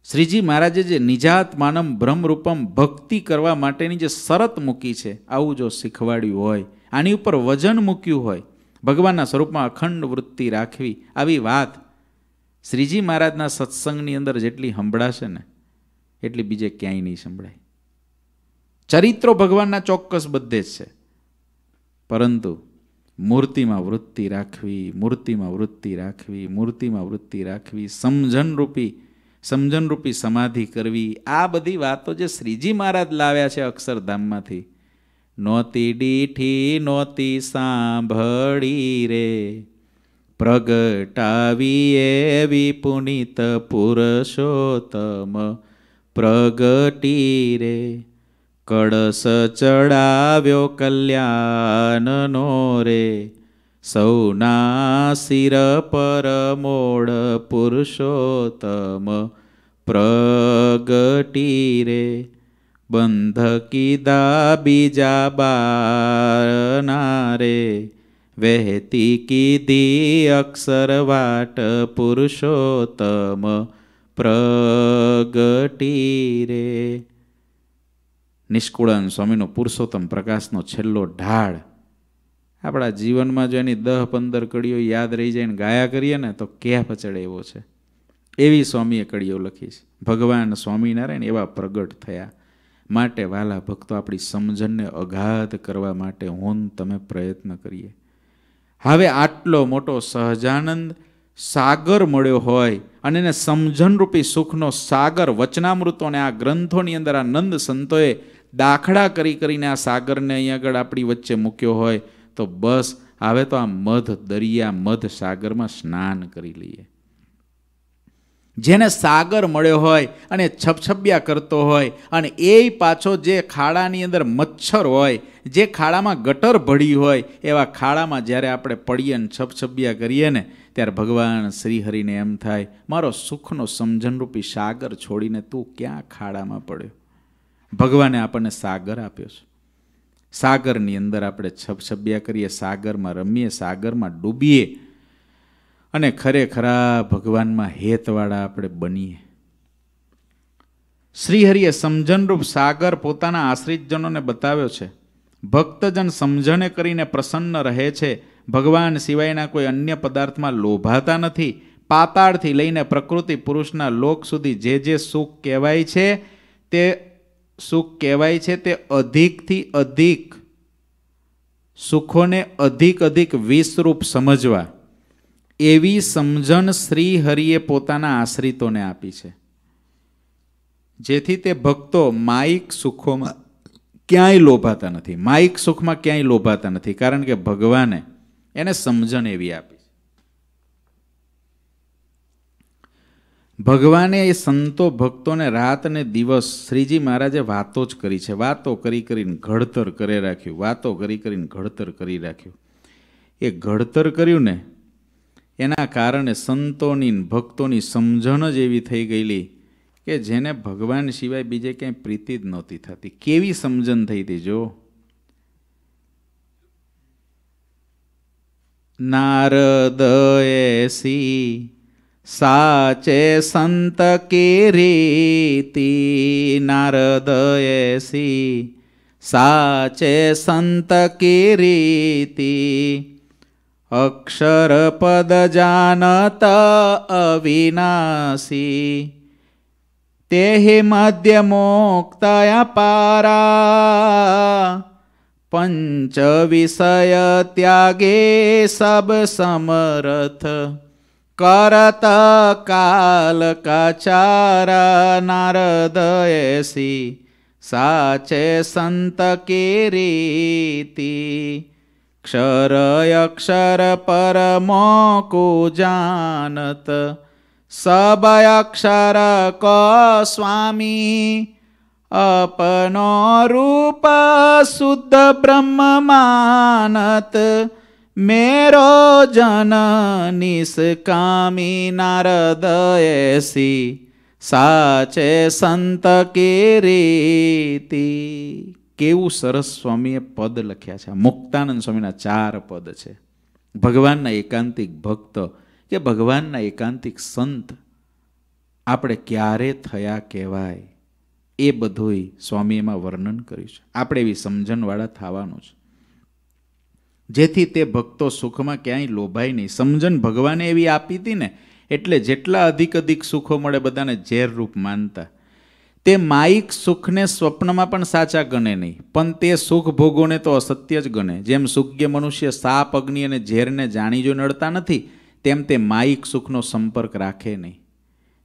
શ્રીજી મહારાજે જે નિજાત માનમ બ્રહ્મરૂપમ ભક્તિ કરવા માટેની જે શરત મૂકી છે આવું જો શીખવાડ્યું હોય આની ઉપર વજન મૂક્યું હોય ભગવાનના સ્વરૂપમાં અખંડ વૃત્તિ રાખવી આવી વાત શ્રીજી મહારાજના સત્સંગની અંદર જેટલી સંભળાશે ને એટલી બીજે ક્યાંય નહીં સંભળાય ચરિત્રો ભગવાનના ચોક્કસ બધે જ છે પરંતુ મૂર્તિમાં વૃત્તિ રાખવી મૂર્તિમાં વૃત્તિ રાખવી મૂર્તિમાં વૃત્તિ રાખવી સમજણરૂપી સમજણરૂપી સમાધિ કરવી આ બધી વાતો જે શ્રીજી મહારાજ લાવ્યા છે અક્ષરધામમાંથી નહોતી ડીઠી નહોતી સાંભળી રે પ્રગટાવી એવી પુનિત પુરુષોત્તમ પ્રગટી રે કળશ ચડાવ્યો કલ્યાણનો રે સૌના શિર પર મોડ પુરુષોત્તમ પ્રગટી રે બંધ કીધા બીજા બારનારે વહેતી કીધી વાટ પુરુષોત્તમ પ્રગટી રે નિષ્કુળન સ્વામીનો પુરુષોત્તમ પ્રકાશનો છેલ્લો ઢાળ આપણા જીવનમાં જો એની દહ પંદર કડીઓ યાદ રહી જાય ને ગાયા કરીએ ને તો ક્યાં પચડે એવો છે એવી સ્વામીએ કડીઓ લખી છે ભગવાન સ્વામિનારાયણ એવા પ્રગટ થયા માટે વાલા ભક્તો આપણી સમજણને અઘાત કરવા માટે હોન તમે પ્રયત્ન કરીએ હવે આટલો મોટો સહજાનંદ સાગર મળ્યો હોય અને એને સમજણરૂપી સુખનો સાગર વચનામૃતોને આ ગ્રંથોની અંદર આ નંદ સંતોએ દાખલા કરી કરીને આ સાગરને અહીંયા આગળ આપણી વચ્ચે મૂક્યો હોય તો બસ હવે તો આ મધ દરિયા મધ સાગરમાં સ્નાન કરી લઈએ જેને સાગર મળ્યો હોય અને છપછપિયા કરતો હોય અને એ પાછો જે ખાડાની અંદર મચ્છર હોય જે ખાડામાં ગટર ભળી હોય એવા ખાડામાં જ્યારે આપણે પડીએ ને છપછપિયા કરીએ ને ત્યારે ભગવાન શ્રીહરિને એમ થાય મારો સુખનો સમજણરૂપી સાગર છોડીને તું ક્યાં ખાડામાં પડ્યો ભગવાને આપણને સાગર આપ્યો છે સાગરની અંદર આપણે છપછપિયા કરીએ સાગરમાં રમીએ સાગરમાં ડૂબીએ અને ખરેખરા ભગવાનમાં હેતવાળા આપણે બનીએ શ્રીહરિએ સમજનરૂપ સાગર પોતાના આશ્રિતજનોને બતાવ્યો છે ભક્તજન સમજણે કરીને પ્રસન્ન રહે છે ભગવાન સિવાયના કોઈ અન્ય પદાર્થમાં લોભાતા નથી પાતાળથી લઈને પ્રકૃતિ પુરુષના લોક સુધી જે જે સુખ કહેવાય છે તે સુખ કહેવાય છે તે અધિકથી અધિક સુખોને અધિક અધિક વિષરૂપ સમજવા એવી સમજણ શ્રી હરિએ પોતાના આશ્રિતોને આપી છે જેથી તે ભક્તો માઇક સુખોમાં ક્યાંય લોભાતા નથી માયિક સુખમાં ક્યાંય લોભાતા નથી કારણ કે ભગવાને એને સમજણ એવી આપી છે ભગવાને એ સંતો ભક્તોને રાત ને દિવસ શ્રીજી મહારાજે વાતો જ કરી છે વાતો કરી કરીને ઘડતર કરી રાખ્યું વાતો કરી કરીને ઘડતર કરી રાખ્યું એ ઘડતર કર્યું ને એના કારણે સંતોની ભક્તોની સમજણ જ એવી થઈ ગયેલી કે જેને ભગવાન સિવાય બીજે ક્યાંય પ્રીતિ જ નહોતી થતી કેવી સમજણ થઈ હતી જો નારદયસી સાચે સંત કીરીતિ નારદયસી સાચે સંત કીરીતિ અક્ષરપદ જાનત અવિનાશી તે મધ્યમોક્તયા પારા પંચ વિષય ત્યાગે સબ સમરથ કરત કાલ કાચારા નારદયસી સાચે સંત કે अक्षर अक्षर परमो को जानत सब अक्षर को स्वामी अपनो रूप शुद्ध ब्रह्म मानत मेरो जन निष्कामी नारदयसी साचे संत की रीति કેવું સરસ સ્વામીએ પદ લખ્યા છે મુક્તાનંદ સ્વામીના ચાર પદ છે ભગવાનના એકાંતિક ભક્ત કે ભગવાનના એકાંતિક સંત આપણે ક્યારે થયા કહેવાય એ બધુંય સ્વામી એમાં વર્ણન કર્યું છે આપણે એવી સમજણવાળા થવાનું છે જેથી તે ભક્તો સુખમાં ક્યાંય લોભાય નહીં સમજણ ભગવાને એવી આપી હતી ને એટલે જેટલા અધિક અધિક સુખો મળે બધાને ઝેર રૂપ માનતા તે માયિક સુખને સ્વપ્નમાં પણ સાચા ગણે નહીં પણ તે સુખ ભોગોને તો અસત્ય જ ગણે જેમ સુજ્ઞ મનુષ્ય સાપ અગ્નિ અને ઝેરને જાણી જો નડતા નથી તેમ તે માયિક સુખનો સંપર્ક રાખે નહીં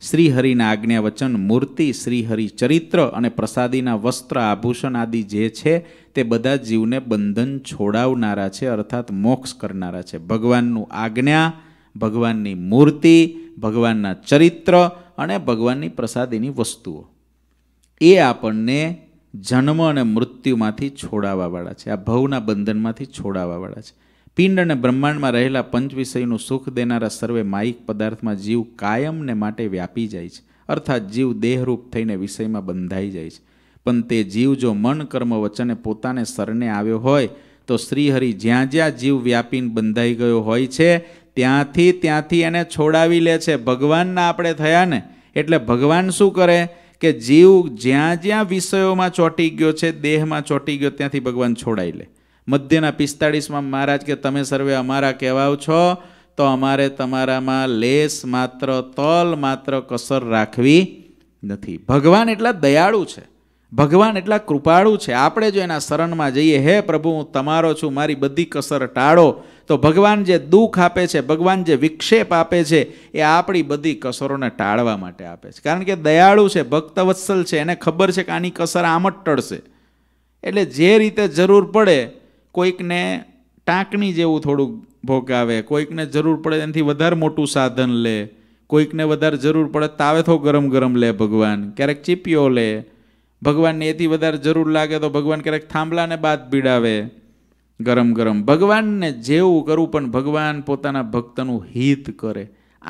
શ્રીહરિના આજ્ઞા વચન મૂર્તિ શ્રીહરિ ચરિત્ર અને પ્રસાદીના વસ્ત્ર આભૂષણ આદિ જે છે તે બધા જીવને બંધન છોડાવનારા છે અર્થાત મોક્ષ કરનારા છે ભગવાનનું આજ્ઞા ભગવાનની મૂર્તિ ભગવાનના ચરિત્ર અને ભગવાનની પ્રસાદીની વસ્તુઓ એ આપણને જન્મ અને મૃત્યુમાંથી છોડાવવાવાળા છે આ ભવના બંધનમાંથી છોડાવવાવાળા છે પિંડ અને બ્રહ્માંડમાં રહેલા પંચ વિષયનું સુખ દેનારા સર્વે માયિક પદાર્થમાં જીવ કાયમને માટે વ્યાપી જાય છે અર્થાત જીવ દેહરૂપ થઈને વિષયમાં બંધાઈ જાય છે પણ તે જીવ જો મન કર્મ વચને પોતાને સરને આવ્યો હોય તો શ્રીહરિ જ્યાં જ્યાં જીવ વ્યાપીને બંધાઈ ગયો હોય છે ત્યાંથી ત્યાંથી એને છોડાવી લે છે ભગવાનના આપણે થયા ને એટલે ભગવાન શું કરે કે જીવ જ્યાં જ્યાં વિષયોમાં ચોંટી ગયો છે દેહમાં ચોંટી ગયો ત્યાંથી ભગવાન છોડાઈ લે મધ્યના પિસ્તાળીસમાં મહારાજ કે તમે સર્વે અમારા કહેવાઓ છો તો અમારે તમારામાં લેસ માત્ર તલ માત્ર કસર રાખવી નથી ભગવાન એટલા દયાળુ છે ભગવાન એટલા કૃપાળુ છે આપણે જો એના શરણમાં જઈએ હે પ્રભુ હું તમારો છું મારી બધી કસર ટાળો તો ભગવાન જે દુઃખ આપે છે ભગવાન જે વિક્ષેપ આપે છે એ આપણી બધી કસરોને ટાળવા માટે આપે છે કારણ કે દયાળુ છે ભક્તવત્સલ છે એને ખબર છે કે આની કસર આમ જ ટળશે એટલે જે રીતે જરૂર પડે કોઈકને ટાંકણી જેવું થોડુંક ભોગાવે કોઈકને જરૂર પડે એનાથી વધારે મોટું સાધન લે કોઈકને વધારે જરૂર પડે તાવેથો ગરમ ગરમ લે ભગવાન ક્યારેક ચીપીઓ લે ભગવાનને એથી વધારે જરૂર લાગે તો ભગવાન ક્યારેક થાંભલાને બાદ પીડાવે ગરમ ગરમ ભગવાનને જેવું કરવું પણ ભગવાન પોતાના ભક્તનું હિત કરે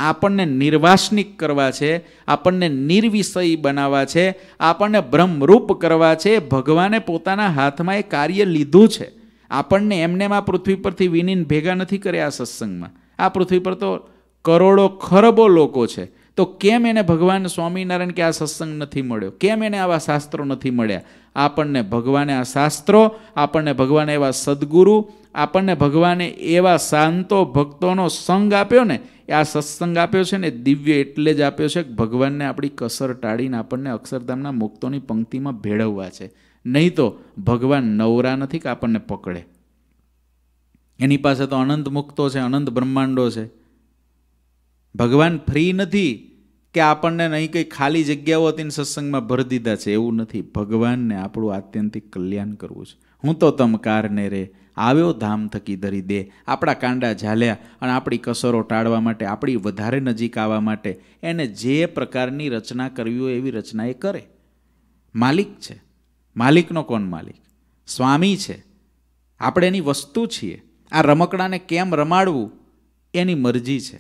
આપણને નિર્વાસનિક કરવા છે આપણને નિર્વિષય બનાવવા છે આપણને બ્રહ્મરૂપ કરવા છે ભગવાને પોતાના હાથમાં એ કાર્ય લીધું છે આપણને એમને આ પૃથ્વી પરથી વિનીન ભેગા નથી કર્યા આ સત્સંગમાં આ પૃથ્વી પર તો કરોડો ખરબો લોકો છે તો કેમ એને ભગવાન સ્વામિનારાયણ કે આ સત્સંગ નથી મળ્યો કેમ એને આવા શાસ્ત્રો નથી મળ્યા આપણને ભગવાને આ શાસ્ત્રો આપણને ભગવાને એવા સદગુરુ આપણને ભગવાને એવા શાંતો ભક્તોનો સંગ આપ્યો ને એ આ સત્સંગ આપ્યો છે ને દિવ્ય એટલે જ આપ્યો છે કે ભગવાનને આપણી કસર ટાળીને આપણને અક્ષરધામના મુક્તોની પંક્તિમાં ભેળવવા છે નહીં તો ભગવાન નવરા નથી કે આપણને પકડે એની પાસે તો અનંત મુક્તો છે અનંત બ્રહ્માંડો છે ભગવાન ફ્રી નથી કે આપણને નહીં કંઈ ખાલી જગ્યાઓ હતી સત્સંગમાં ભર દીધા છે એવું નથી ભગવાનને આપણું આત્યંતિક કલ્યાણ કરવું છે હું તો તમ કારને રે આવ્યો ધામ થકી ધરી દે આપણા કાંડા ઝાલ્યા અને આપણી કસરો ટાળવા માટે આપણી વધારે નજીક આવવા માટે એને જે પ્રકારની રચના કરવી હોય એવી રચના એ કરે માલિક છે માલિકનો કોણ માલિક સ્વામી છે આપણે એની વસ્તુ છીએ આ રમકડાને કેમ રમાડવું એની મરજી છે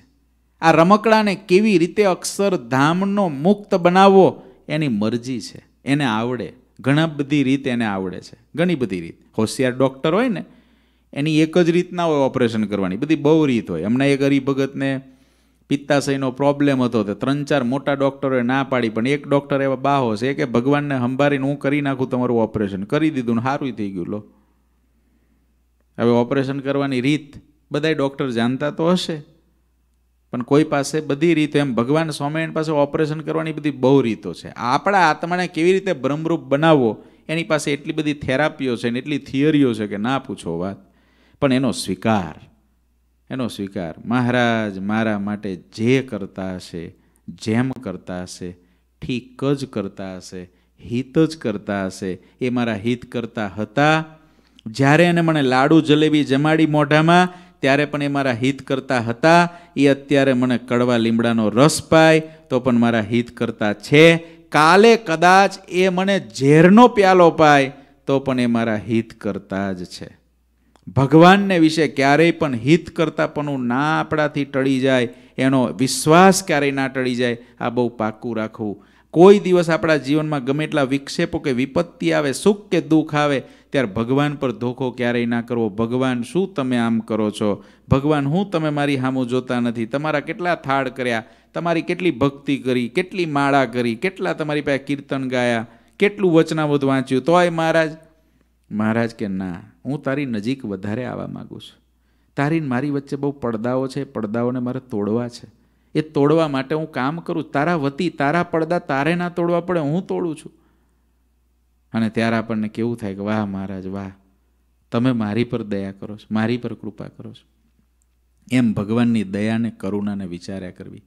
આ રમકડાને કેવી રીતે અક્ષરધામનો મુક્ત બનાવવો એની મરજી છે એને આવડે ઘણા બધી રીત એને આવડે છે ઘણી બધી રીત હોશિયાર ડૉક્ટર હોય ને એની એક જ રીતના હોય ઓપરેશન કરવાની બધી બહુ રીત હોય એમના એક હરિભગતને પિત્તાશયનો પ્રોબ્લેમ હતો તો ત્રણ ચાર મોટા ડૉક્ટરોએ ના પાડી પણ એક ડૉક્ટર એવા બાહો છે કે ભગવાનને સંભાળીને હું કરી નાખું તમારું ઓપરેશન કરી દીધું ને સારું થઈ ગયું લો હવે ઓપરેશન કરવાની રીત બધાય ડૉક્ટર જાણતા તો હશે પણ કોઈ પાસે બધી રીતો એમ ભગવાન સ્વામિનારાયણ પાસે ઓપરેશન કરવાની બધી બહુ રીતો છે આપણા આત્માને કેવી રીતે ભ્રમરૂપ બનાવવો એની પાસે એટલી બધી થેરાપીઓ છે ને એટલી થિયરીઓ છે કે ના પૂછો વાત પણ એનો સ્વીકાર એનો સ્વીકાર મહારાજ મારા માટે જે કરતા હશે જેમ કરતા હશે ઠીક જ કરતા હશે હિત જ કરતા હશે એ મારા હિત કરતા હતા જ્યારે એને મને લાડુ જલેબી જમાડી મોઢામાં ત્યારે પણ એ મારા હિત કરતા હતા એ અત્યારે મને કડવા લીમડાનો રસ પાય તો પણ મારા હિત કરતા છે કાલે કદાચ એ મને ઝેરનો પ્યાલો પાય તો પણ એ મારા હિત કરતા જ છે ભગવાનને વિશે ક્યારેય પણ હિત કરતાપણું ના આપણાથી ટળી જાય એનો વિશ્વાસ ક્યારેય ના ટળી જાય આ બહુ પાકું રાખવું કોઈ દિવસ આપણા જીવનમાં ગમે એટલા વિક્ષેપો કે વિપત્તિ આવે સુખ કે દુઃખ આવે ત્યારે ભગવાન પર ધોખો ક્યારેય ના કરવો ભગવાન શું તમે આમ કરો છો ભગવાન હું તમે મારી હામું જોતા નથી તમારા કેટલા થાળ કર્યા તમારી કેટલી ભક્તિ કરી કેટલી માળા કરી કેટલા તમારી પાસે કીર્તન ગાયા કેટલું વચનામૃત વાંચ્યું તોય મહારાજ મહારાજ કે ના હું તારી નજીક વધારે આવવા માગું છું તારી મારી વચ્ચે બહુ પડદાઓ છે પડદાઓને મારે તોડવા છે એ તોડવા માટે હું કામ કરું તારા વતી તારા પડદા તારે ના તોડવા પડે હું તોડું છું અને ત્યારે આપણને કેવું થાય કે વાહ મહારાજ વાહ તમે મારી પર દયા કરો છો મારી પર કૃપા કરો છો એમ ભગવાનની દયાને કરુણાને વિચાર્યા કરવી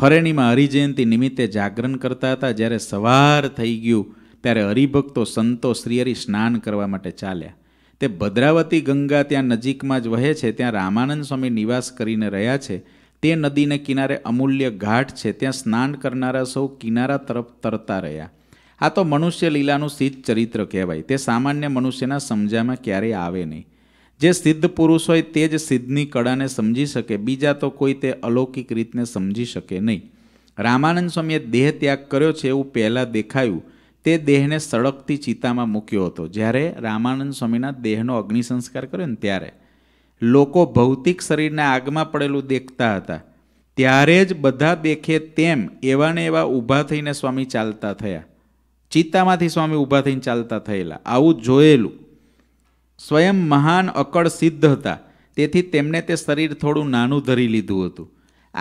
ફરેણીમાં હરિજયંતિ નિમિત્તે જાગરણ કરતા હતા જ્યારે સવાર થઈ ગયું ત્યારે હરિભક્તો સંતો શ્રીહરિ સ્નાન કરવા માટે ચાલ્યા તે ભદ્રાવતી ગંગા ત્યાં નજીકમાં જ વહે છે ત્યાં રામાનંદ સ્વામી નિવાસ કરીને રહ્યા છે તે નદીને કિનારે અમૂલ્ય ઘાટ છે ત્યાં સ્નાન કરનારા સૌ કિનારા તરફ તરતા રહ્યા આ તો મનુષ્ય લીલાનું સિદ્ધ ચરિત્ર કહેવાય તે સામાન્ય મનુષ્યના સમજામાં ક્યારેય આવે નહીં જે સિદ્ધ પુરુષ હોય તે જ સિદ્ધની કળાને સમજી શકે બીજા તો કોઈ તે અલૌકિક રીતને સમજી શકે નહીં રામાનંદ સ્વામીએ દેહ ત્યાગ કર્યો છે એવું પહેલાં દેખાયું તે દેહને સળગતી ચિતામાં મૂક્યો હતો જ્યારે રામાનંદ સ્વામીના દેહનો અગ્નિ સંસ્કાર કર્યો ને ત્યારે લોકો ભૌતિક શરીરના આગમાં પડેલું દેખતા હતા ત્યારે જ બધા દેખે તેમ એવા ને એવા ઊભા થઈને સ્વામી ચાલતા થયા ચિત્તામાંથી સ્વામી ઊભા થઈને ચાલતા થયેલા આવું જોયેલું સ્વયં મહાન અકળ સિદ્ધ હતા તેથી તેમણે તે શરીર થોડું નાનું ધરી લીધું હતું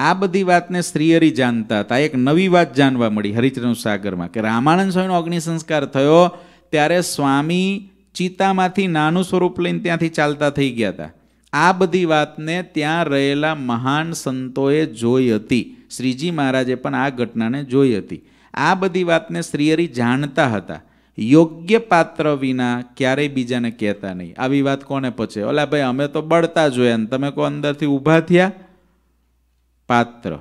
આ બધી વાતને શ્રીહરિ જાણતા હતા એક નવી વાત જાણવા મળી હરિચરણ સાગરમાં કે રામાનંદ સ્વામીનો અગ્નિ સંસ્કાર થયો ત્યારે સ્વામી ચિત્તામાંથી નાનું સ્વરૂપ લઈને ત્યાંથી ચાલતા થઈ ગયા હતા આ બધી વાતને ત્યાં રહેલા મહાન સંતોએ જોઈ હતી શ્રીજી મહારાજે પણ આ ઘટનાને જોઈ હતી આ બધી વાતને શ્રીહરિ જાણતા હતા યોગ્ય પાત્ર વિના ક્યારેય બીજાને કહેતા નહીં આવી વાત કોને પછે ઓલા ભાઈ અમે તો બળતા જોયા ને તમે કો અંદરથી ઊભા થયા પાત્ર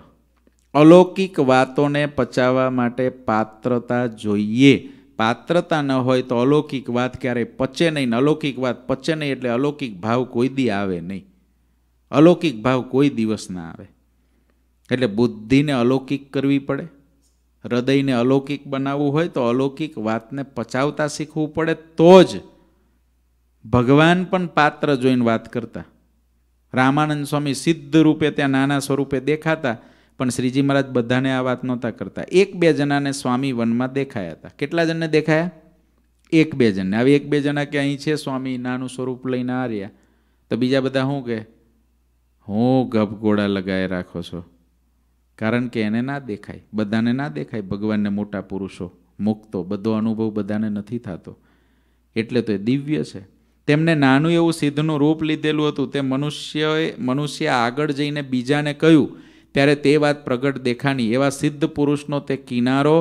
અલૌકિક વાતોને પચાવવા માટે પાત્રતા જોઈએ પાત્રતા ન હોય તો અલૌકિક વાત ક્યારેય પચે નહીં અલૌકિક વાત પચે નહીં એટલે અલૌકિક ભાવ કોઈ દી આવે નહીં અલૌકિક ભાવ કોઈ દિવસ ના આવે એટલે બુદ્ધિને અલૌકિક કરવી પડે હૃદયને અલૌકિક બનાવવું હોય તો અલૌકિક વાતને પચાવતા શીખવું પડે તો જ ભગવાન પણ પાત્ર જોઈને વાત કરતા રામાનંદ સ્વામી સિદ્ધ રૂપે ત્યાં નાના સ્વરૂપે દેખાતા પણ શ્રીજી મહારાજ બધાને આ વાત નહોતા કરતા એક બે જણાને સ્વામી વનમાં દેખાયા હતા કેટલા જણને દેખાયા એક બે જણને આવી એક બે જણા કે અહીં છે સ્વામી નાનું સ્વરૂપ લઈને આ રહ્યા તો બીજા બધા શું કે હું ગભગોળા લગાવી રાખો છો કારણ કે એને ના દેખાય બધાને ના દેખાય ભગવાનને મોટા પુરુષો મુક્તો બધો અનુભવ બધાને નથી થતો એટલે તો એ દિવ્ય છે તેમને નાનું એવું સિદ્ધનું રૂપ લીધેલું હતું તે મનુષ્યએ મનુષ્ય આગળ જઈને બીજાને કહ્યું ત્યારે તે વાત પ્રગટ દેખાણી એવા સિદ્ધ પુરુષનો તે કિનારો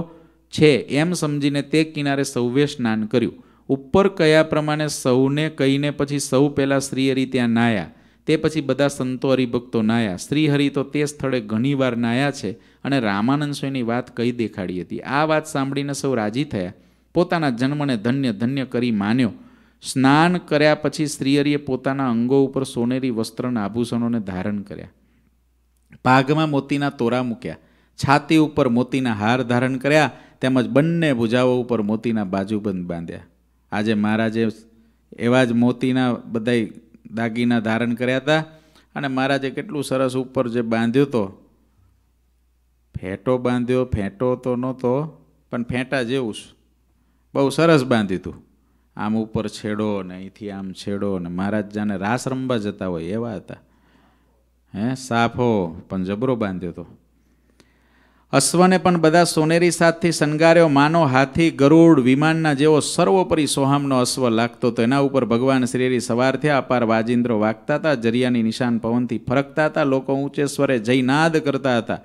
છે એમ સમજીને તે કિનારે સૌએ સ્નાન કર્યું ઉપર કયા પ્રમાણે સૌને કહીને પછી સૌ પહેલાં શ્રીહરિ ત્યાં નાયા તે પછી બધા સંતો હરિભક્તો નાયા શ્રીહરિ તો તે સ્થળે ઘણીવાર નાયા છે અને રામાનંદ સ્વામીની વાત કહી દેખાડી હતી આ વાત સાંભળીને સૌ રાજી થયા પોતાના જન્મને ધન્ય ધન્ય કરી માન્યો સ્નાન કર્યા પછી શ્રીહરિએ પોતાના અંગો ઉપર સોનેરી વસ્ત્રના આભૂષણોને ધારણ કર્યા પાઘમાં મોતીના તોરા મૂક્યા છાતી ઉપર મોતીના હાર ધારણ કર્યા તેમજ બંને ભુજાઓ ઉપર મોતીના બાજુબંધ બાંધ્યા આજે મહારાજે એવા જ મોતીના બધાય દાગીના ધારણ કર્યા હતા અને મહારાજે કેટલું સરસ ઉપર જે બાંધ્યો હતો ફેંટો બાંધ્યો ફેંટો તો નહોતો પણ ફેંટા જેવું જ બહુ સરસ બાંધ્યું હતું આમ ઉપર છેડો ને અહીંથી આમ છેડો ને મહારાજ જાને રાસ રમવા જતા હોય એવા હતા હે સાફો પણ જબરો બાંધ્યો હતો અશ્વને પણ બધા સોનેરી સાથથી શણગાર્યો માનો હાથી ગરુડ વિમાનના જેવો સર્વોપરી સોહામનો અશ્વ લાગતો તો એના ઉપર ભગવાન શ્રીરી સવાર થયા અપાર વાજિંદ્રો વાગતા હતા જરિયાની નિશાન પવનથી ફરકતા હતા લોકો ઊંચે સ્વરે જયનાદ કરતા હતા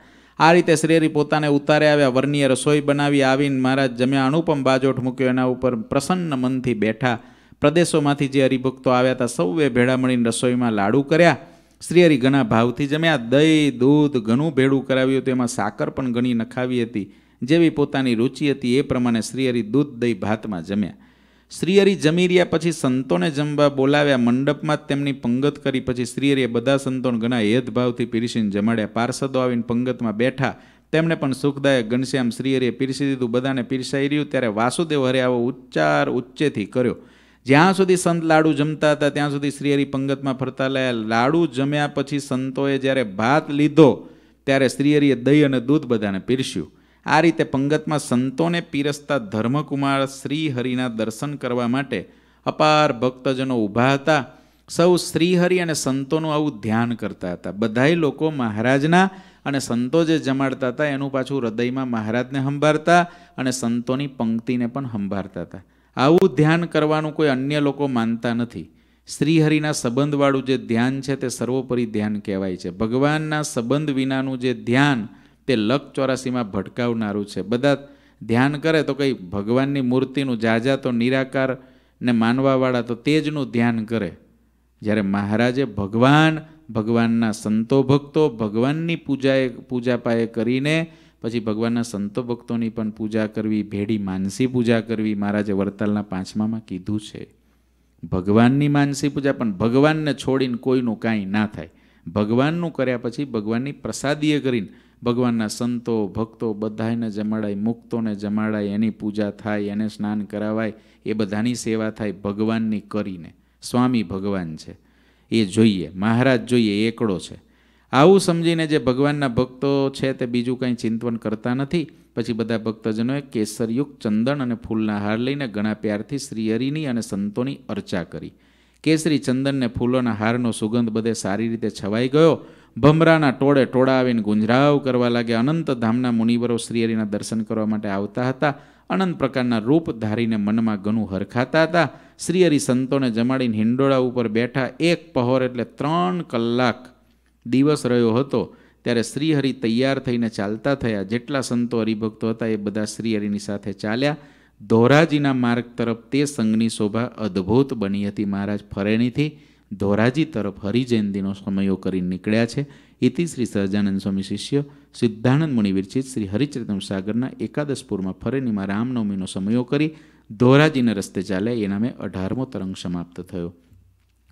આ રીતે શ્રીરી પોતાને ઉતારે આવ્યા વર્ણીએ રસોઈ બનાવી આવીને મહારાજ જમ્યા અનુપમ બાજોઠ મૂક્યો એના ઉપર પ્રસન્ન મનથી બેઠા પ્રદેશોમાંથી જે હરિભક્તો આવ્યા હતા સૌએ ભેળા મળીને રસોઈમાં લાડુ કર્યા શ્રીહરિ ઘણા ભાવથી જમ્યા દહીં દૂધ ઘણું ભેળું કરાવ્યું તેમાં સાકર પણ ઘણી નખાવી હતી જેવી પોતાની રુચિ હતી એ પ્રમાણે શ્રીહરિ દૂધ દહીં ભાતમાં જમ્યા શ્રીહરિ જમી રહ્યા પછી સંતોને જમવા બોલાવ્યા મંડપમાં જ તેમની પંગત કરી પછી શ્રીહરિએ બધા સંતોને ઘણા હેદભાવથી પીરસીને જમાડ્યા પાર્ષદો આવીને પંગતમાં બેઠા તેમણે પણ સુખદાયક ઘનશ્યામ શ્રીહરિએ પીરસી દીધું બધાને પીરસાઈ રહ્યું ત્યારે વાસુદેવ હરે આવો ઉચ્ચાર ઉચ્ચેથી કર્યો જ્યાં સુધી સંત લાડુ જમતા હતા ત્યાં સુધી શ્રીહરિ પંગતમાં ફરતા લાયા લાડુ જમ્યા પછી સંતોએ જ્યારે ભાત લીધો ત્યારે શ્રીહરિએ દહીં અને દૂધ બધાને પીરસ્યું આ રીતે પંગતમાં સંતોને પીરસતા ધર્મકુમાર શ્રીહરિના દર્શન કરવા માટે અપાર ભક્તજનો ઊભા હતા સૌ શ્રીહરિ અને સંતોનું આવું ધ્યાન કરતા હતા બધાય લોકો મહારાજના અને સંતો જે જમાડતા હતા એનું પાછું હૃદયમાં મહારાજને સંભાળતા અને સંતોની પંક્તિને પણ સંભાળતા હતા આવું ધ્યાન કરવાનું કોઈ અન્ય લોકો માનતા નથી શ્રીહરિના સંબંધવાળું જે ધ્યાન છે તે સર્વોપરી ધ્યાન કહેવાય છે ભગવાનના સંબંધ વિનાનું જે ધ્યાન તે લક ચોરાસીમાં ભટકાવનારું છે બધા ધ્યાન કરે તો કંઈ ભગવાનની મૂર્તિનું જાજા તો નિરાકાર ને માનવાવાળા તો તેજનું ધ્યાન કરે જ્યારે મહારાજે ભગવાન ભગવાનના સંતો ભક્તો ભગવાનની પૂજાએ પૂજા પાએ કરીને પછી ભગવાનના સંતો ભક્તોની પણ પૂજા કરવી ભેડી માનસી પૂજા કરવી મહારાજે વર્તાલના પાંચમામાં કીધું છે ભગવાનની માનસી પૂજા પણ ભગવાનને છોડીને કોઈનું કાંઈ ના થાય ભગવાનનું કર્યા પછી ભગવાનની પ્રસાદીએ કરીને ભગવાનના સંતો ભક્તો બધાને જમાડાય મુક્તોને જમાડાય એની પૂજા થાય એને સ્નાન કરાવાય એ બધાની સેવા થાય ભગવાનની કરીને સ્વામી ભગવાન છે એ જોઈએ મહારાજ જોઈએ એકડો છે આવું સમજીને જે ભગવાનના ભક્તો છે તે બીજું કંઈ ચિંતવન કરતા નથી પછી બધા ભક્તજનોએ કેસરયુક્ત ચંદન અને ફૂલના હાર લઈને ઘણા પ્યારથી શ્રીહરિની અને સંતોની અર્ચા કરી કેસરી ચંદનને ફૂલોના હારનો સુગંધ બધે સારી રીતે છવાઈ ગયો ભમરાના ટોળે ટોળા આવીને ગુંજરાવ કરવા લાગ્યા અનંત ધામના મુનિવરો શ્રીહરિના દર્શન કરવા માટે આવતા હતા અનંત પ્રકારના રૂપ ધારીને મનમાં ઘણું હરખાતા હતા શ્રીહરિ સંતોને જમાડીને હિંડોળા ઉપર બેઠા એક પહોર એટલે ત્રણ કલાક દિવસ રહ્યો હતો ત્યારે શ્રીહરિ તૈયાર થઈને ચાલતા થયા જેટલા સંતો હરિભક્તો હતા એ બધા શ્રીહરિની સાથે ચાલ્યા ધોરાજીના માર્ગ તરફ તે સંઘની શોભા અદ્ભુત બની હતી મહારાજ ફરેણીથી ધોરાજી તરફ હરિજયંતિનો સમયો કરી નીકળ્યા છે ઇતિ શ્રી સહજાનંદ સ્વામી શિષ્ય સિદ્ધાનંદ મુનિ વિરચિત શ્રી હરિચરિતમ સાગરના એકાદશપુરમાં ફરેણીમાં રામનવમીનો સમયો કરી ધોરાજીના રસ્તે ચાલ્યા એ નામે અઢારમો તરંગ સમાપ્ત થયો